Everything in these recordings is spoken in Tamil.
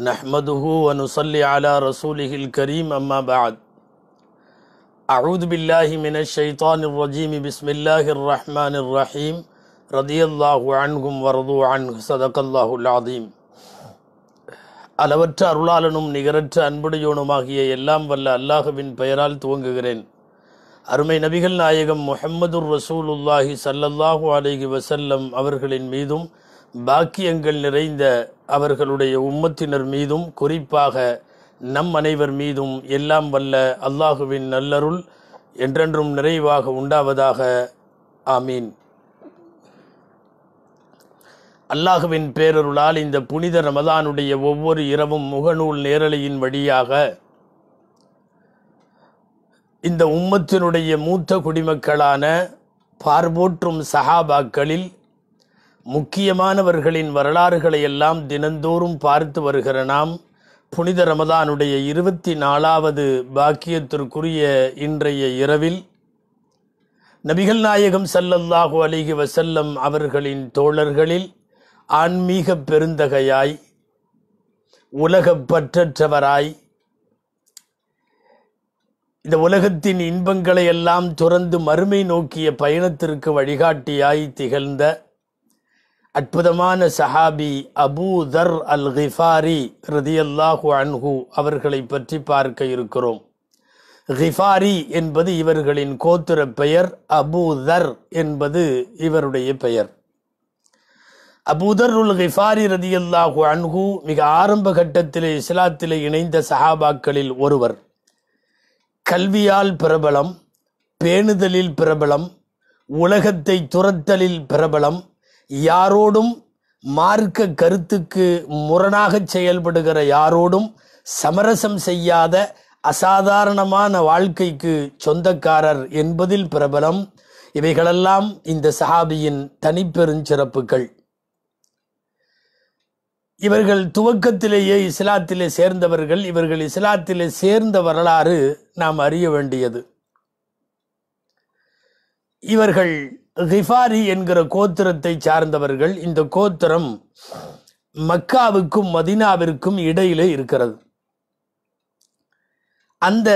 نحمده ونصلي على رسوله الكريم أما بعد أعوذ بالله من الشيطان الرجيم بسم الله الرحمن الرحيم رضي الله عنهم ورضوا عنه صدق الله العظيم அளவற்ற அருளாளனும் நிகரற்ற அன்புடையோனுமாகிய எல்லாம் வல்ல அல்லாஹுவின் பெயரால் துவங்குகிறேன் அருமை நபிகள் நாயகம் முஹம்மதுர் ரசூலுல்லாஹி சல்லல்லாஹு அலேஹி வசல்லம் அவர்களின் மீதும் பாக்கியங்கள் நிறைந்த அவர்களுடைய உம்மத்தினர் மீதும் குறிப்பாக நம் அனைவர் மீதும் எல்லாம் வல்ல அல்லாஹுவின் நல்லருள் என்றென்றும் நிறைவாக உண்டாவதாக ஆமீன் அல்லாஹுவின் பேரருளால் இந்த புனித ரமதானுடைய ஒவ்வொரு இரவும் முகநூல் நேரலையின் வழியாக இந்த உம்மத்தினுடைய மூத்த குடிமக்களான பார்வோற்றும் சஹாபாக்களில் முக்கியமானவர்களின் வரலாறுகளை எல்லாம் தினந்தோறும் பார்த்து வருகிற நாம் புனித ரமதானுடைய இருபத்தி நாலாவது பாக்கியத்திற்குரிய இன்றைய இரவில் நபிகள் நாயகம் சல்லல்லாஹு அலிகி வசல்லம் அவர்களின் தோழர்களில் ஆன்மீக பெருந்தகையாய் உலகப் பற்றற்றவராய் இந்த உலகத்தின் இன்பங்களை எல்லாம் துறந்து மறுமை நோக்கிய பயணத்திற்கு வழிகாட்டியாய் திகழ்ந்த அற்புதமான சஹாபி அபூதர் தர் அல் ஹிஃபாரி ரதியல்லாஹு அன்ஹு அவர்களை பற்றி பார்க்க இருக்கிறோம் ஹிஃபாரி என்பது இவர்களின் கோத்திர பெயர் அபூதர் தர் என்பது இவருடைய பெயர் அபூதர் உல் ஹிஃபாரி ரதியல்லாஹு அன்ஹு மிக ஆரம்ப கட்டத்திலே இஸ்லாத்திலே இணைந்த சஹாபாக்களில் ஒருவர் கல்வியால் பிரபலம் பேணுதலில் பிரபலம் உலகத்தை துரத்தலில் பிரபலம் யாரோடும் மார்க்க கருத்துக்கு முரணாக செயல்படுகிற யாரோடும் சமரசம் செய்யாத அசாதாரணமான வாழ்க்கைக்கு சொந்தக்காரர் என்பதில் பிரபலம் இவைகளெல்லாம் இந்த சஹாபியின் தனிப்பெருஞ்சிறப்புகள் இவர்கள் துவக்கத்திலேயே இஸ்லாத்திலே சேர்ந்தவர்கள் இவர்கள் இஸ்லாத்திலே சேர்ந்த வரலாறு நாம் அறிய வேண்டியது இவர்கள் ரிஃபாரி என்கிற கோத்திரத்தை சார்ந்தவர்கள் இந்த கோத்திரம் மக்காவுக்கும் மதினாவிற்கும் இடையிலே இருக்கிறது அந்த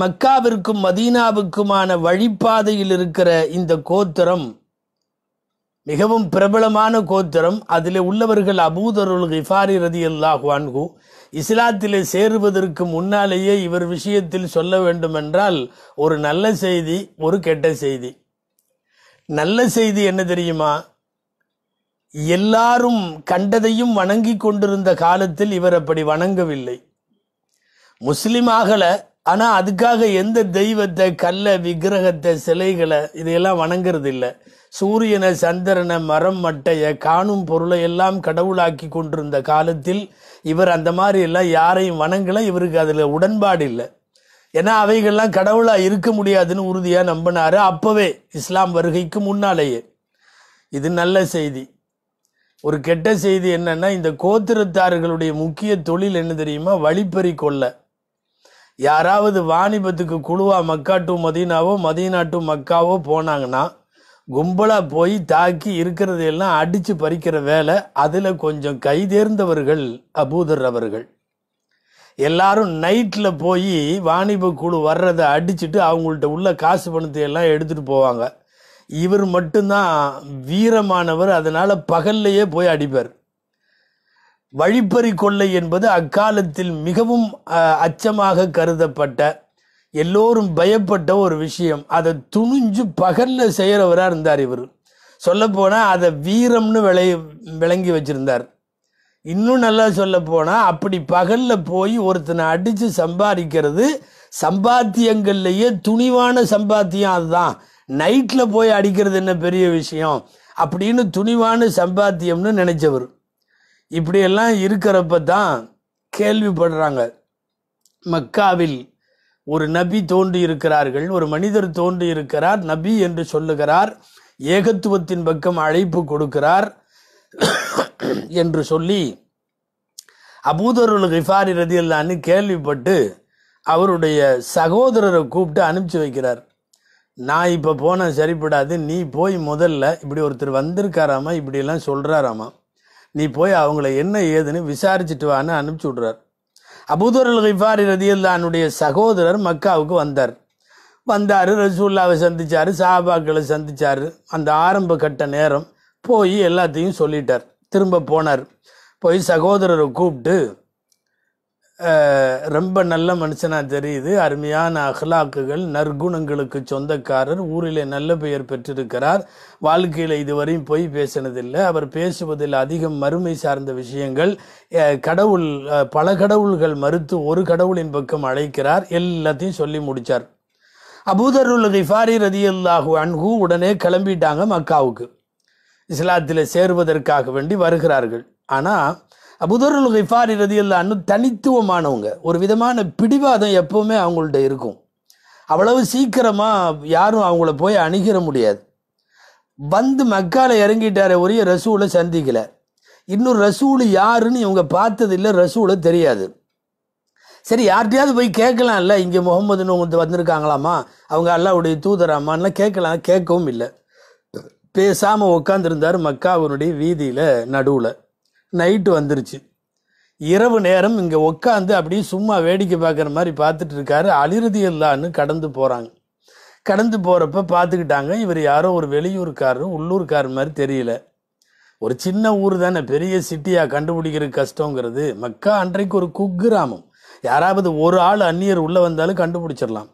மக்காவிற்கும் மதீனாவுக்குமான வழிபாதையில் இருக்கிற இந்த கோத்திரம் மிகவும் பிரபலமான கோத்திரம் அதில் உள்ளவர்கள் அபூதருள் கிஃபாரி ரதி அல்லாஹ்வான்கு இஸ்லாத்திலே சேருவதற்கு முன்னாலேயே இவர் விஷயத்தில் சொல்ல வேண்டுமென்றால் ஒரு நல்ல செய்தி ஒரு கெட்ட செய்தி நல்ல செய்தி என்ன தெரியுமா எல்லாரும் கண்டதையும் வணங்கி கொண்டிருந்த காலத்தில் இவர் அப்படி வணங்கவில்லை முஸ்லீம் ஆகலை ஆனால் அதுக்காக எந்த தெய்வத்தை கல்லை விக்கிரகத்தை சிலைகளை இதையெல்லாம் வணங்குறது இல்லை சூரியனை சந்திரனை மரம் மட்டையை காணும் பொருளை எல்லாம் கடவுளாக்கி கொண்டிருந்த காலத்தில் இவர் அந்த மாதிரி எல்லாம் யாரையும் வணங்கலை இவருக்கு அதில் உடன்பாடு இல்லை ஏன்னா அவைகள்லாம் கடவுளாக இருக்க முடியாதுன்னு உறுதியாக நம்பினாரு அப்போவே இஸ்லாம் வருகைக்கு முன்னாலேயே இது நல்ல செய்தி ஒரு கெட்ட செய்தி என்னென்னா இந்த கோத்திரத்தார்களுடைய முக்கிய தொழில் என்ன தெரியுமா வழிப்பறி கொள்ள யாராவது வாணிபத்துக்கு குழுவாக மக்கா டு மதீனாவோ மதீனா டு மக்காவோ போனாங்கன்னா கும்பலாக போய் தாக்கி இருக்கிறதையெல்லாம் அடித்து பறிக்கிற வேலை அதில் கொஞ்சம் கைதேர்ந்தவர்கள் அபூதர் அவர்கள் எல்லாரும் நைட்டில் போய் வாணிப குழு வர்றதை அடிச்சுட்டு அவங்கள்ட்ட உள்ள காசு பணத்தை எல்லாம் எடுத்துகிட்டு போவாங்க இவர் மட்டும்தான் வீரமானவர் அதனால் பகல்லையே போய் அடிப்பார் வழிப்பறி கொள்ளை என்பது அக்காலத்தில் மிகவும் அச்சமாக கருதப்பட்ட எல்லோரும் பயப்பட்ட ஒரு விஷயம் அதை துணிஞ்சு பகலில் செய்கிறவராக இருந்தார் இவர் சொல்லப்போனால் அதை வீரம்னு விளை விளங்கி வச்சுருந்தார் இன்னும் நல்லா சொல்ல போனால் அப்படி பகலில் போய் ஒருத்தனை அடித்து சம்பாதிக்கிறது சம்பாத்தியங்கள்லேயே துணிவான சம்பாத்தியம் அதுதான் நைட்டில் போய் அடிக்கிறது என்ன பெரிய விஷயம் அப்படின்னு துணிவான சம்பாத்தியம்னு நினச்சவர் இப்படியெல்லாம் இருக்கிறப்ப தான் கேள்விப்படுறாங்க மக்காவில் ஒரு நபி தோன்றி இருக்கிறார்கள் ஒரு மனிதர் தோன்றி இருக்கிறார் நபி என்று சொல்லுகிறார் ஏகத்துவத்தின் பக்கம் அழைப்பு கொடுக்கிறார் என்று சொல்லி அபூதருள் கிஃபாரி ரதியல்லான்னு கேள்விப்பட்டு அவருடைய சகோதரரை கூப்பிட்டு அனுப்பிச்சி வைக்கிறார் நான் இப்போ போனால் சரிப்படாது நீ போய் முதல்ல இப்படி ஒருத்தர் வந்திருக்காராமா இப்படியெல்லாம் சொல்கிறாராமா நீ போய் அவங்கள என்ன ஏதுன்னு விசாரிச்சுட்டு வான்னு அனுப்பிச்சி விட்றார் அபுதருல் கிஃபாரி ரதியுல்லானுடைய சகோதரர் மக்காவுக்கு வந்தார் வந்தார் ரசூல்லாவை சந்தித்தார் சாபாக்களை சந்தித்தார் அந்த ஆரம்ப கட்ட நேரம் போய் எல்லாத்தையும் சொல்லிட்டார் திரும்ப போனார் போய் சகோதரரை கூப்பிட்டு ரொம்ப நல்ல மனுஷனாக தெரியுது அருமையான அஹ்லாக்குகள் நற்குணங்களுக்கு சொந்தக்காரர் ஊரில் நல்ல பெயர் பெற்றிருக்கிறார் வாழ்க்கையில் இதுவரையும் போய் பேசினதில்லை அவர் பேசுவதில் அதிகம் மறுமை சார்ந்த விஷயங்கள் கடவுள் பல கடவுள்கள் மறுத்து ஒரு கடவுளின் பக்கம் அழைக்கிறார் எல்லாத்தையும் சொல்லி முடித்தார் அபூதருள்ளதை ஃபாரி ரதியல்லாகு அன்கு உடனே கிளம்பிட்டாங்க மக்காவுக்கு இஸ்லாத்தில் சேருவதற்காக வேண்டி வருகிறார்கள் ஆனால் அபுதருல் ஹிஃபாரி ரதியுல்லான்னு தனித்துவமானவங்க ஒரு விதமான பிடிவாதம் எப்போவுமே அவங்கள்ட்ட இருக்கும் அவ்வளவு சீக்கிரமாக யாரும் அவங்கள போய் அணுகிற முடியாது வந்து மக்காலை இறங்கிட்டார ஒரே ரசூலை சந்திக்கல இன்னும் ரசூல் யாருன்னு இவங்க இல்லை ரசூலை தெரியாது சரி யார்கிட்டயாவது போய் கேட்கலாம் இல்லை இங்கே முகமதுன்னு வந்து வந்திருக்காங்களாமா அவங்க அல்லாவுடைய தூதராமான்லாம் கேட்கலாம் கேட்கவும் இல்லை பேசாமல் உட்காந்துருந்தார் மக்காவினுடைய வீதியில் நடுவில் நைட்டு வந்துருச்சு இரவு நேரம் இங்கே உட்காந்து அப்படியே சும்மா வேடிக்கை பார்க்குற மாதிரி பார்த்துட்டு இருக்காரு அலிருதி இல்லான்னு கடந்து போகிறாங்க கடந்து போகிறப்ப பார்த்துக்கிட்டாங்க இவர் யாரோ ஒரு வெளியூருக்காரரும் உள்ளூர்க்காரர் மாதிரி தெரியல ஒரு சின்ன ஊர் தானே பெரிய சிட்டியாக கண்டுபிடிக்கிறது கஷ்டங்கிறது மக்கா அன்றைக்கு ஒரு குக்கிராமம் யாராவது ஒரு ஆள் அந்நியர் உள்ளே வந்தாலும் கண்டுபிடிச்சிடலாம்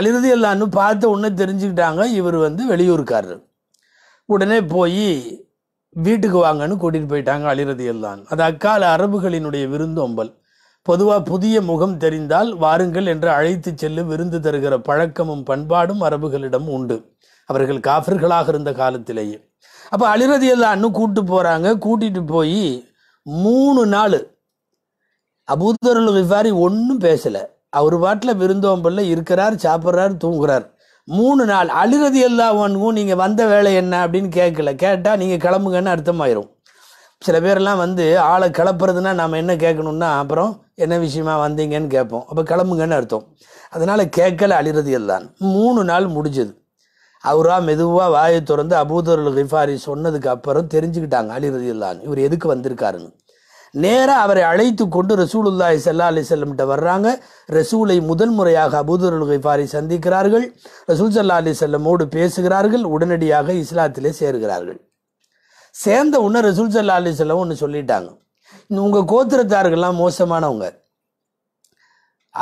அலிருதி இல்லான்னு பார்த்த உடனே தெரிஞ்சுக்கிட்டாங்க இவர் வந்து வெளியூர்க்காரர் உடனே போய் வீட்டுக்கு வாங்கன்னு கூட்டிகிட்டு போயிட்டாங்க அலிரதி அது அக்கால அரபுகளினுடைய விருந்தோம்பல் பொதுவாக புதிய முகம் தெரிந்தால் வாருங்கள் என்று அழைத்து செல்லு விருந்து தருகிற பழக்கமும் பண்பாடும் அரபுகளிடம் உண்டு அவர்கள் காஃபர்களாக இருந்த காலத்திலேயே அப்போ அலிரதி அல்லான்னு கூட்டு போகிறாங்க கூட்டிகிட்டு போய் மூணு நாள் அபூதருள் விவாரி ஒன்றும் பேசலை அவர் பாட்டில் விருந்தோம்பல்ல இருக்கிறார் சாப்பிட்றார் தூங்குறார் மூணு நாள் அழுகிறது எல்லாம் ஒன்றும் நீங்கள் வந்த வேலை என்ன அப்படின்னு கேட்கல கேட்டால் நீங்கள் கிளம்புங்கன்னு அர்த்தமாயிரும் சில பேர்லாம் வந்து ஆளை கிளப்புறதுனா நாம் என்ன கேட்கணுன்னா அப்புறம் என்ன விஷயமா வந்தீங்கன்னு கேட்போம் அப்போ கிளம்புங்கன்னு அர்த்தம் அதனால் கேட்கல அழுகிறது எல்லாம் மூணு நாள் முடிஞ்சது அவராக மெதுவாக வாயை திறந்து அபூதர் ஹிஃபாரி சொன்னதுக்கு அப்புறம் தெரிஞ்சுக்கிட்டாங்க அழிறது இல்லான்னு இவர் எதுக்கு வந்திருக்காருன்னு நேராக அவரை அழைத்து கொண்டு ரசூலுல்லாய் சல்லா அலி செல்லம்கிட்ட வர்றாங்க ரசூலை முதல் முறையாக அபூதருல் சந்திக்கிறார்கள் ரசூல் சல்லா அலி செல்லமோடு பேசுகிறார்கள் உடனடியாக இஸ்லாத்திலே சேர்கிறார்கள் சேர்ந்த உடனே ரசூல் சல்லா அலி செல்லம் ஒன்று சொல்லிட்டாங்க உங்கள் கோத்திரத்தார்கள்லாம் மோசமானவங்க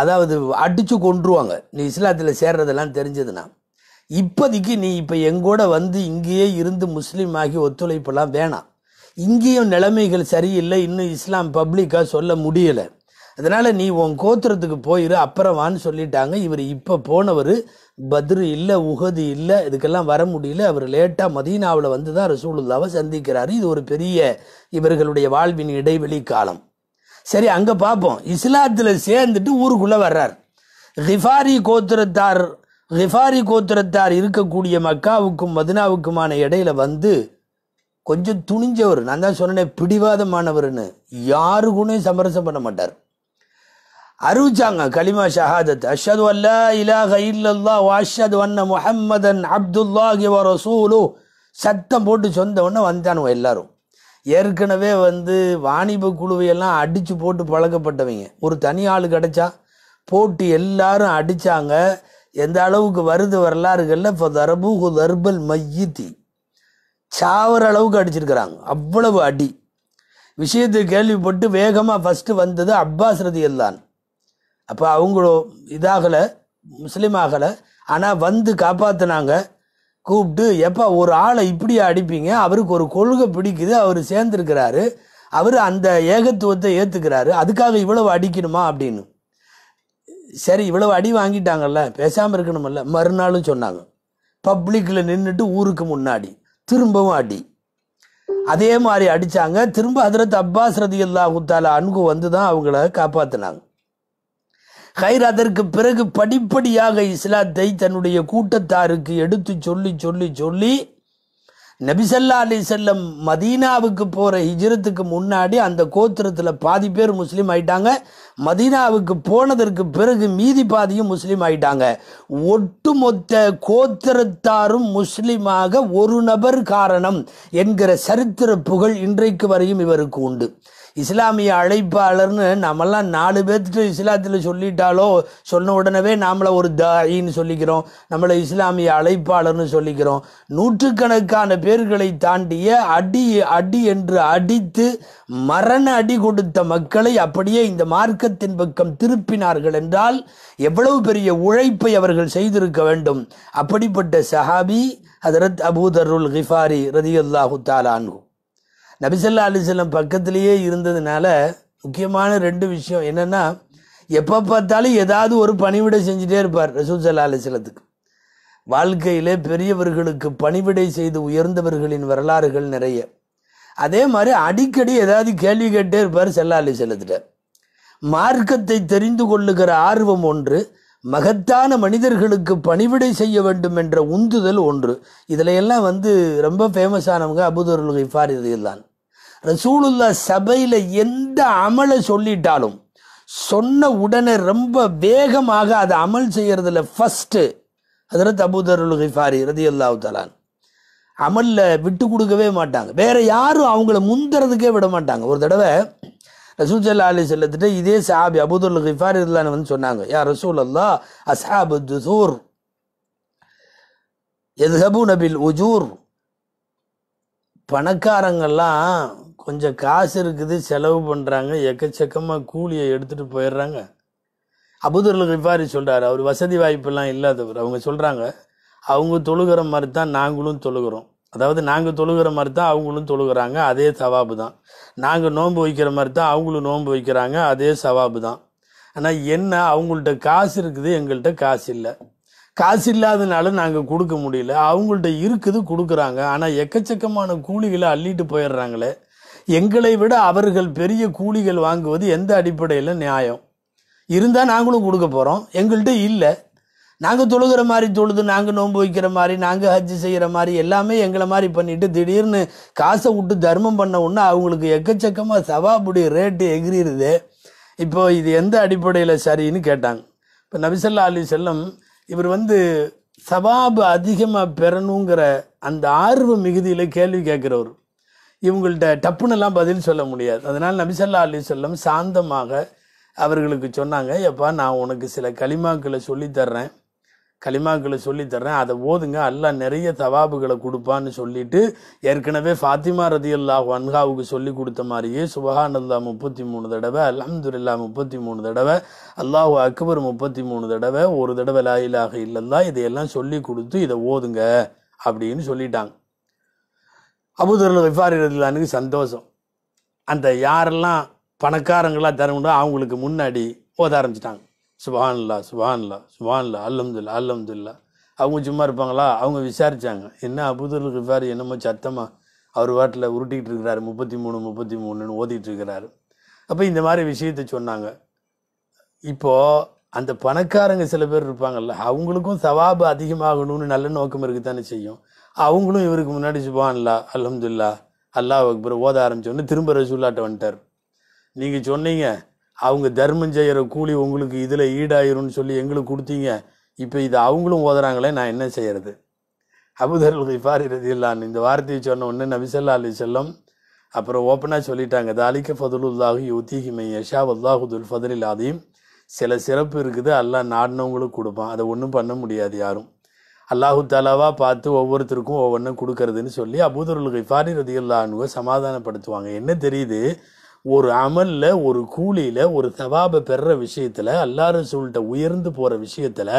அதாவது அடித்து கொன்றுவாங்க நீ இஸ்லாத்தில் சேர்றதெல்லாம் தெரிஞ்சதுன்னா இப்போதைக்கு நீ இப்போ எங்கூட வந்து இங்கேயே இருந்து முஸ்லீம் ஆகி ஒத்துழைப்பெல்லாம் வேணாம் இங்கேயும் நிலைமைகள் சரியில்லை இன்னும் இஸ்லாம் பப்ளிக்காக சொல்ல முடியலை அதனால் நீ உன் கோத்திரத்துக்கு போயிரு அப்புறமான்னு சொல்லிட்டாங்க இவர் இப்போ போனவர் பத்ரு இல்லை உகது இல்லை இதுக்கெல்லாம் வர முடியல அவர் லேட்டாக மதீனாவில் வந்து தான் ரசூலுல்லாவை சந்திக்கிறாரு இது ஒரு பெரிய இவர்களுடைய வாழ்வின் இடைவெளி காலம் சரி அங்கே பார்ப்போம் இஸ்லாத்தில் சேர்ந்துட்டு ஊருக்குள்ளே வர்றார் ஹிஃபாரி கோத்திரத்தார் ஹிஃபாரி கோத்திரத்தார் இருக்கக்கூடிய மக்காவுக்கும் மதினாவுக்குமான இடையில வந்து கொஞ்சம் துணிஞ்சவர் நான் தான் சொன்னேன் பிடிவாதமானவர்னு யாரு கூடயும் சமரசம் பண்ண மாட்டார் அறிவிச்சாங்க கலிமா ஷஹாதத் அஷது அல்லா இலாக இல்லல்லா வாஷது அன் முஹம்மதன் அப்துல்லாஹி ரசூலு சத்தம் போட்டு சொந்த உடனே வந்தானுவோ எல்லாரும் ஏற்கனவே வந்து வாணிப குழுவையெல்லாம் அடித்து போட்டு பழக்கப்பட்டவங்க ஒரு தனி ஆள் கிடச்சா போட்டு எல்லாரும் அடித்தாங்க எந்த அளவுக்கு வருது வரலாறுகளில் இப்போ தரபு தர்பல் மையத்தி சாவர அளவுக்கு அடிச்சிருக்கிறாங்க அவ்வளவு அடி விஷயத்தை கேள்விப்பட்டு வேகமாக ஃபஸ்ட்டு வந்தது அப்பாஸ் ரதியல்லான் அப்போ அவங்களோ இதாகலை முஸ்லீம் ஆகலை ஆனால் வந்து காப்பாற்றினாங்க கூப்பிட்டு எப்போ ஒரு ஆளை இப்படி அடிப்பீங்க அவருக்கு ஒரு கொள்கை பிடிக்குது அவர் சேர்ந்துருக்கிறாரு அவர் அந்த ஏகத்துவத்தை ஏற்றுக்கிறாரு அதுக்காக இவ்வளவு அடிக்கணுமா அப்படின்னு சரி இவ்வளவு அடி வாங்கிட்டாங்கல்ல பேசாமல் இருக்கணுமில்ல மறுநாளும் சொன்னாங்க பப்ளிக்கில் நின்றுட்டு ஊருக்கு முன்னாடி திரும்பவும் அடி அதே மாதிரி அடித்தாங்க திரும்ப ஹதரத் அப்பாஸ் ரதி அல்லாஹூத்தால அன்பு வந்து தான் அவங்கள காப்பாற்றினாங்க ஹைர் அதற்கு பிறகு படிப்படியாக இஸ்லாத்தை தன்னுடைய கூட்டத்தாருக்கு எடுத்து சொல்லி சொல்லி சொல்லி நபிசல்லா அலி செல்லம் மதீனாவுக்கு போகிற ஹிஜ்ரத்துக்கு முன்னாடி அந்த கோத்திரத்தில் பாதி பேர் முஸ்லீம் ஆயிட்டாங்க மதீனாவுக்கு போனதற்கு பிறகு மீதி பாதியும் முஸ்லீம் ஆயிட்டாங்க ஒட்டுமொத்த கோத்திரத்தாரும் முஸ்லீமாக ஒரு நபர் காரணம் என்கிற சரித்திர புகழ் இன்றைக்கு வரையும் இவருக்கு உண்டு இஸ்லாமிய அழைப்பாளர்னு நம்மெல்லாம் நாலு பேர்த்துட்டு இஸ்லாத்தில் சொல்லிட்டாலோ சொன்ன உடனே நாமளை ஒரு தாயின்னு சொல்லிக்கிறோம் நம்மளை இஸ்லாமிய அழைப்பாளர்னு சொல்லிக்கிறோம் நூற்றுக்கணக்கான பேர்களை தாண்டிய அடி அடி என்று அடித்து மரண அடி கொடுத்த மக்களை அப்படியே இந்த மார்க்கத்தின் பக்கம் திருப்பினார்கள் என்றால் எவ்வளவு பெரிய உழைப்பை அவர்கள் செய்திருக்க வேண்டும் அப்படிப்பட்ட சஹாபி ஹதரத் அபூதருல் கிஃபாரி ரதியுல்லாஹு தாலான்கு நபிசல்லா அலிசல்லம் பக்கத்திலேயே இருந்ததுனால முக்கியமான ரெண்டு விஷயம் என்னென்னா எப்போ பார்த்தாலும் ஏதாவது ஒரு பணிவிடை செஞ்சுட்டே இருப்பார் ரசூல் சல்லா அலிசல்லத்துக்கு வாழ்க்கையிலே பெரியவர்களுக்கு பணிவிடை செய்து உயர்ந்தவர்களின் வரலாறுகள் நிறைய அதே மாதிரி அடிக்கடி ஏதாவது கேள்வி கேட்டே இருப்பார் செல்லா அலிசலத்திட்ட மார்க்கத்தை தெரிந்து கொள்ளுகிற ஆர்வம் ஒன்று மகத்தான மனிதர்களுக்கு பணிவிடை செய்ய வேண்டும் என்ற உந்துதல் ஒன்று இதில் எல்லாம் வந்து ரொம்ப ஃபேமஸானவங்க அபுதருள் ஃபார் இதுதான் ரசூலுல்லா சபையில் எந்த அமலை சொல்லிட்டாலும் சொன்ன உடனே ரொம்ப வேகமாக அதை அமல் செய்யறதுல ஃபஸ்ட்டு அதில் அபூதருள் ஹிஃபாரி ரதி அல்லாஹு தலான் அமலில் விட்டு கொடுக்கவே மாட்டாங்க வேறு யாரும் அவங்கள முந்துறதுக்கே விட மாட்டாங்க ஒரு தடவை ரசூல் சல்லா அலி செல்லத்துட்டு இதே சாபி அபுதுல் ஹிஃபாரி இதெல்லாம் வந்து சொன்னாங்க யார் ரசூல் அல்லா அசாபு துசூர் எதுஹபு நபில் உஜூர் பணக்காரங்கள்லாம் கொஞ்சம் காசு இருக்குது செலவு பண்ணுறாங்க எக்கச்சக்கமாக கூலியை எடுத்துகிட்டு போயிடுறாங்க அபுதர்கள் இவ்வாறு சொல்கிறார் அவர் வசதி வாய்ப்பெல்லாம் இல்லாதவர் அவங்க சொல்கிறாங்க அவங்க தொழுகிற மாதிரி தான் நாங்களும் தொழுகிறோம் அதாவது நாங்கள் தொழுகிற மாதிரி தான் அவங்களும் தொழுகிறாங்க அதே சவாபு தான் நாங்கள் நோன்பு வைக்கிற மாதிரி தான் அவங்களும் நோன்பு வைக்கிறாங்க அதே சவாபு தான் ஆனால் என்ன அவங்கள்ட்ட காசு இருக்குது எங்கள்கிட்ட காசு இல்லை காசு இல்லாதனால நாங்கள் கொடுக்க முடியல அவங்கள்ட்ட இருக்குது கொடுக்குறாங்க ஆனால் எக்கச்சக்கமான கூலிகளை அள்ளிட்டு போயிடுறாங்களே எங்களை விட அவர்கள் பெரிய கூலிகள் வாங்குவது எந்த அடிப்படையில் நியாயம் இருந்தால் நாங்களும் கொடுக்க போகிறோம் எங்கள்கிட்ட இல்லை நாங்கள் தொழுகிற மாதிரி தொழுது நாங்கள் நோன்பு வைக்கிற மாதிரி நாங்கள் ஹஜ்ஜு செய்கிற மாதிரி எல்லாமே எங்களை மாதிரி பண்ணிவிட்டு திடீர்னு காசை விட்டு தர்மம் பண்ண உடனே அவங்களுக்கு எக்கச்சக்கமாக சவாபுடி ரேட்டு எகிரிடுது இப்போ இது எந்த அடிப்படையில் சரின்னு கேட்டாங்க இப்போ நபிசல்லா அலி செல்லம் இவர் வந்து சவாபு அதிகமாக பெறணுங்கிற அந்த ஆர்வ மிகுதியில் கேள்வி கேட்குறவர் இவங்கள்ட்ட டப்புனெல்லாம் பதில் சொல்ல முடியாது அதனால் நபிசல்லா அலி சொல்லம் சாந்தமாக அவர்களுக்கு சொன்னாங்க எப்பா நான் உனக்கு சில களிமாக்களை சொல்லித்தர்றேன் களிமாக்களை சொல்லித்தர்றேன் அதை ஓதுங்க அல்லா நிறைய தவாபுகளை கொடுப்பான்னு சொல்லிட்டு ஏற்கனவே ஃபாத்திமா ரதி அல்லாஹ் வன்காவுக்கு சொல்லி கொடுத்த மாதிரியே சுபஹான் முப்பத்தி மூணு தடவை அலமதுல்லா முப்பத்தி மூணு தடவை அல்லாஹு அக்பர் முப்பத்தி மூணு தடவை ஒரு தடவை லாயிலாக இல்லல்லா இதையெல்லாம் சொல்லி கொடுத்து இதை ஓதுங்க அப்படின்னு சொல்லிட்டாங்க அபுதரில் வைஃபாரி ரதிலானுக்கு சந்தோஷம் அந்த யாரெல்லாம் பணக்காரங்களாக தருமுடோ அவங்களுக்கு முன்னாடி ஓத ஆரம்பிச்சிட்டாங்க சுபான்லா சுபான்லா சுபான்லா அல்லம்துல்லா அல்லம்துல்லா அவங்க சும்மா இருப்பாங்களா அவங்க விசாரித்தாங்க என்ன அபுதர் கிஃபாரி என்னமோ சத்தமாக அவர் வாட்டில் உருட்டிகிட்டு இருக்கிறாரு முப்பத்தி மூணு முப்பத்தி மூணுன்னு ஓதிகிட்டு இருக்கிறாரு அப்போ இந்த மாதிரி விஷயத்த சொன்னாங்க இப்போது அந்த பணக்காரங்க சில பேர் இருப்பாங்கள்ல அவங்களுக்கும் சவாபு அதிகமாகணும்னு நல்ல நோக்கம் இருக்குதானே செய்யும் அவங்களும் இவருக்கு முன்னாடி சுபான் அல்லா அலமதுல்லா அல்லாஹ் அக்பர் ஓத ஆரம்பித்தோடனே திரும்ப ரசூல்லாட்ட வந்துட்டார் நீங்கள் சொன்னீங்க அவங்க தர்மம் செய்கிற கூலி உங்களுக்கு இதில் ஈடாயிரும்னு சொல்லி எங்களுக்கு கொடுத்தீங்க இப்போ இது அவங்களும் ஓதுறாங்களே நான் என்ன செய்கிறது அபுதருள் ஹிஃபாரி இல்லான்னு இந்த வார்த்தையை சொன்ன உடனே நபிசல்லா அலி செல்லம் அப்புறம் ஓப்பனாக சொல்லிட்டாங்க தாலிக்க ஃபதுலுல்லாஹு யுத்திஹிமை யஷா வல்லாஹுதுல் ஃபதுலில் அதையும் சில சிறப்பு இருக்குது அல்லா நாடினவங்களுக்கு கொடுப்பான் அதை ஒன்றும் பண்ண முடியாது யாரும் அல்லாஹு தாலாவாக பார்த்து ஒவ்வொருத்தருக்கும் ஒவ்வொன்றும் கொடுக்கறதுன்னு சொல்லி அபூதருள் கிஃபாரி ரதியுல்லானுவ சமாதானப்படுத்துவாங்க என்ன தெரியுது ஒரு அமலில் ஒரு கூலியில் ஒரு சவாபை பெறுற விஷயத்தில் அல்லாஹ் ரசூல்கிட்ட உயர்ந்து போகிற விஷயத்தில்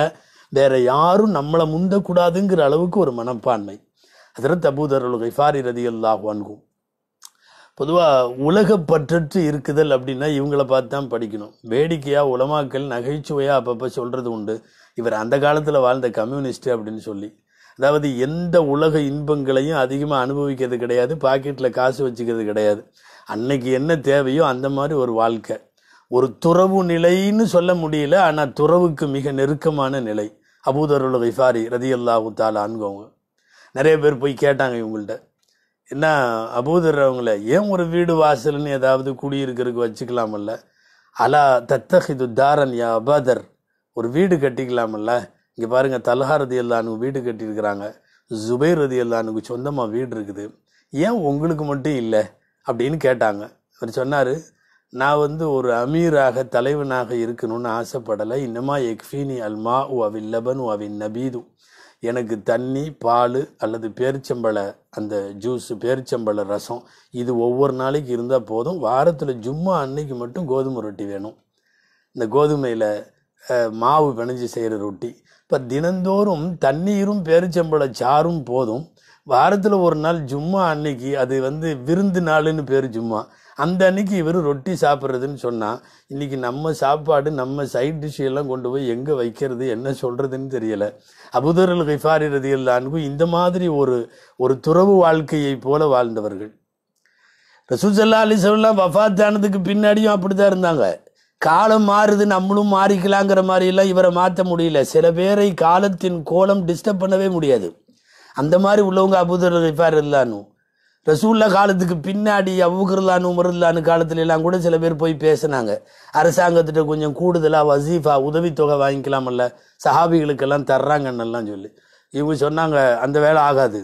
வேற யாரும் நம்மளை முந்தக்கூடாதுங்கிற அளவுக்கு ஒரு மனப்பான்மை அதில் தபூதருள் கிஃபாரி ரதியுல்லாஹ் அன்கும் பொதுவாக உலக பற்றற்று இருக்குதல் அப்படின்னா இவங்கள பார்த்து தான் படிக்கணும் வேடிக்கையாக உலமாக்கல் நகைச்சுவையாக அப்பப்போ சொல்கிறது உண்டு இவர் அந்த காலத்தில் வாழ்ந்த கம்யூனிஸ்ட்டு அப்படின்னு சொல்லி அதாவது எந்த உலக இன்பங்களையும் அதிகமாக அனுபவிக்கிறது கிடையாது பாக்கெட்டில் காசு வச்சுக்கிறது கிடையாது அன்னைக்கு என்ன தேவையோ அந்த மாதிரி ஒரு வாழ்க்கை ஒரு துறவு நிலைன்னு சொல்ல முடியல ஆனால் துறவுக்கு மிக நெருக்கமான நிலை அபூதருள் ரிஃபாரி ரதி அல்லாஹு தாலா அன்கவங்க நிறைய பேர் போய் கேட்டாங்க இவங்கள்ட்ட என்ன அபூதர் அவங்கள ஏன் ஒரு வீடு வாசல்னு ஏதாவது குடியிருக்கிறதுக்கு வச்சுக்கலாமல்ல அலா தத்தஹிது தாரன் யா அபாதர் ஒரு வீடு கட்டிக்கலாம்ல இங்கே பாருங்கள் தலஹா ரதி அல்லானுக்கு வீடு கட்டியிருக்கிறாங்க ஜுபைர் ரதி எல்லானுக்கு சொந்தமாக வீடு இருக்குது ஏன் உங்களுக்கு மட்டும் இல்லை அப்படின்னு கேட்டாங்க அவர் சொன்னார் நான் வந்து ஒரு அமீராக தலைவனாக இருக்கணும்னு ஆசைப்படலை இன்னமா எக்ஃபீனி அல்மா உ அவின் லபன் உ அவின் நபீது எனக்கு தண்ணி பால் அல்லது பேரிச்சம்பழை அந்த ஜூஸ் பேரிச்சம்பழ ரசம் இது ஒவ்வொரு நாளைக்கு இருந்தால் போதும் வாரத்தில் ஜும்மா அன்னைக்கு மட்டும் கோதுமை ரொட்டி வேணும் இந்த கோதுமையில் மாவு பிணைஞ்சு செய்கிற ரொட்டி இப்போ தினந்தோறும் தண்ணீரும் பேரிச்சம்பழ சாரும் போதும் வாரத்தில் ஒரு நாள் ஜும்மா அன்னைக்கு அது வந்து விருந்து நாளுன்னு பேர் ஜும்மா அந்த அன்னைக்கு இவர் ரொட்டி சாப்பிட்றதுன்னு சொன்னால் இன்றைக்கி நம்ம சாப்பாடு நம்ம சைட் டிஷ் எல்லாம் கொண்டு போய் எங்கே வைக்கிறது என்ன சொல்கிறதுன்னு தெரியலை அபுதரல் ஹிஃபாரி ரதியல்லான்கு இந்த மாதிரி ஒரு ஒரு துறவு வாழ்க்கையை போல வாழ்ந்தவர்கள் ரசூசல்லா அலிசல்லாம் வஃபாத்தானதுக்கு பின்னாடியும் அப்படி தான் இருந்தாங்க காலம் மாறுது நம்மளும் மாறிக்கலாங்கிற மாதிரிலாம் இவரை மாற்ற முடியல சில பேரை காலத்தின் கோலம் டிஸ்டர்ப் பண்ணவே முடியாது அந்த மாதிரி உள்ளவங்க அபுதர்ஃபார் ரிஃபார் இல்லானு ரசூல்லா காலத்துக்கு பின்னாடி அவுகர்லான் உமர்லான்னு காலத்துல எல்லாம் கூட சில பேர் போய் பேசினாங்க அரசாங்கத்திட்ட கொஞ்சம் கூடுதலாக வசீஃபா உதவித்தொகை வாங்கிக்கலாமல்ல சஹாபிகளுக்கெல்லாம் தர்றாங்கன்னெல்லாம் சொல்லி இவங்க சொன்னாங்க அந்த வேலை ஆகாது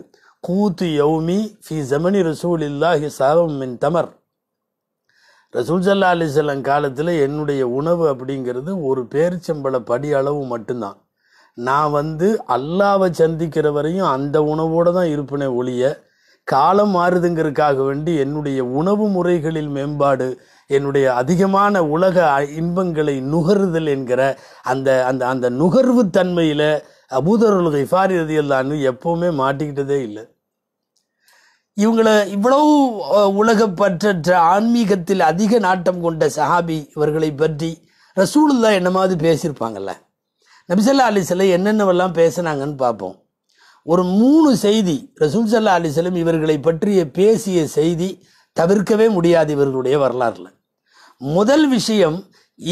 கூத்து யௌமி ஃபி ஜமனி ரசூல் இல்லாஹி சாவம் மின் தமர் ரசூல்சல்லா அலிசல்லாம் காலத்தில் என்னுடைய உணவு அப்படிங்கிறது ஒரு பேரிச்சம்பள படி அளவு மட்டும்தான் நான் வந்து அல்லாவை சந்திக்கிற வரையும் அந்த உணவோடு தான் இருப்பினே ஒழிய காலம் மாறுதுங்கிறதுக்காக வேண்டி என்னுடைய உணவு முறைகளில் மேம்பாடு என்னுடைய அதிகமான உலக இன்பங்களை நுகருதல் என்கிற அந்த அந்த அந்த நுகர்வு தன்மையில் அபூதருள் ஹிஃபாரி ரதியல்லான்னு எப்போவுமே மாட்டிக்கிட்டதே இல்லை இவங்களை இவ்வளவு உலக பற்றற்ற ஆன்மீகத்தில் அதிக நாட்டம் கொண்ட சஹாபி இவர்களை பற்றி ரசூலுல்லா என்னமாவது பேசியிருப்பாங்கல்ல நபிசல்லா அலிசல்லம் என்னென்னவெல்லாம் பேசுனாங்கன்னு பார்ப்போம் ஒரு மூணு செய்தி ரசூல் சல்லா அலிசல்லம் இவர்களை பற்றிய பேசிய செய்தி தவிர்க்கவே முடியாது இவர்களுடைய வரலாறுல முதல் விஷயம்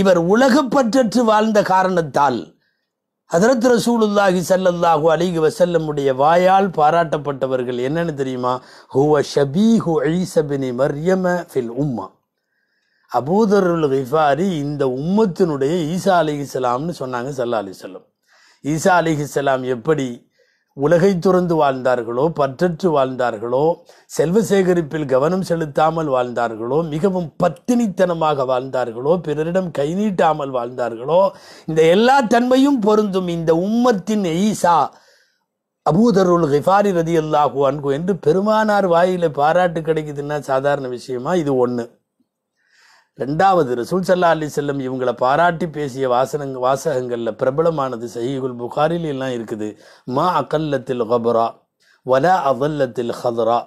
இவர் உலகப்பற்றற்று வாழ்ந்த காரணத்தால் ஹதரத் ரசூலுல்லாஹி சல்லல்லாஹு அலிஹி வசல்லமுடைய வாயால் பாராட்டப்பட்டவர்கள் என்னன்னு தெரியுமா ஹுவ ஃபில் உம்மா அபூதருல் ஹிஃபாரி இந்த உம்மத்தினுடைய ஈசா அலிஹிஸ்லாம்னு சொன்னாங்க சல்லா அலிசல்லம் ஈசா அலிஹிஸ்லாம் எப்படி உலகை துறந்து வாழ்ந்தார்களோ பற்றற்று வாழ்ந்தார்களோ செல்வ சேகரிப்பில் கவனம் செலுத்தாமல் வாழ்ந்தார்களோ மிகவும் பத்தினித்தனமாக வாழ்ந்தார்களோ பிறரிடம் கை நீட்டாமல் வாழ்ந்தார்களோ இந்த எல்லா தன்மையும் பொருந்தும் இந்த உம்மத்தின் ஈசா அபூதருள் ஹிஃபாரி ரதி அல்லாஹு அன்கு என்று பெருமானார் வாயில பாராட்டு கிடைக்குதுன்னா சாதாரண விஷயமா இது ஒன்று ரெண்டாவது ரசூல் சல்லா அலி செல்லம் இவங்களை பாராட்டி பேசிய வாசனங் வாசகங்களில் பிரபலமானது சஹீகுல் புகாரில் எல்லாம் இருக்குது மா அகல்லத்தில் ஹபரா வல அவல்லத்தில் ஹதரா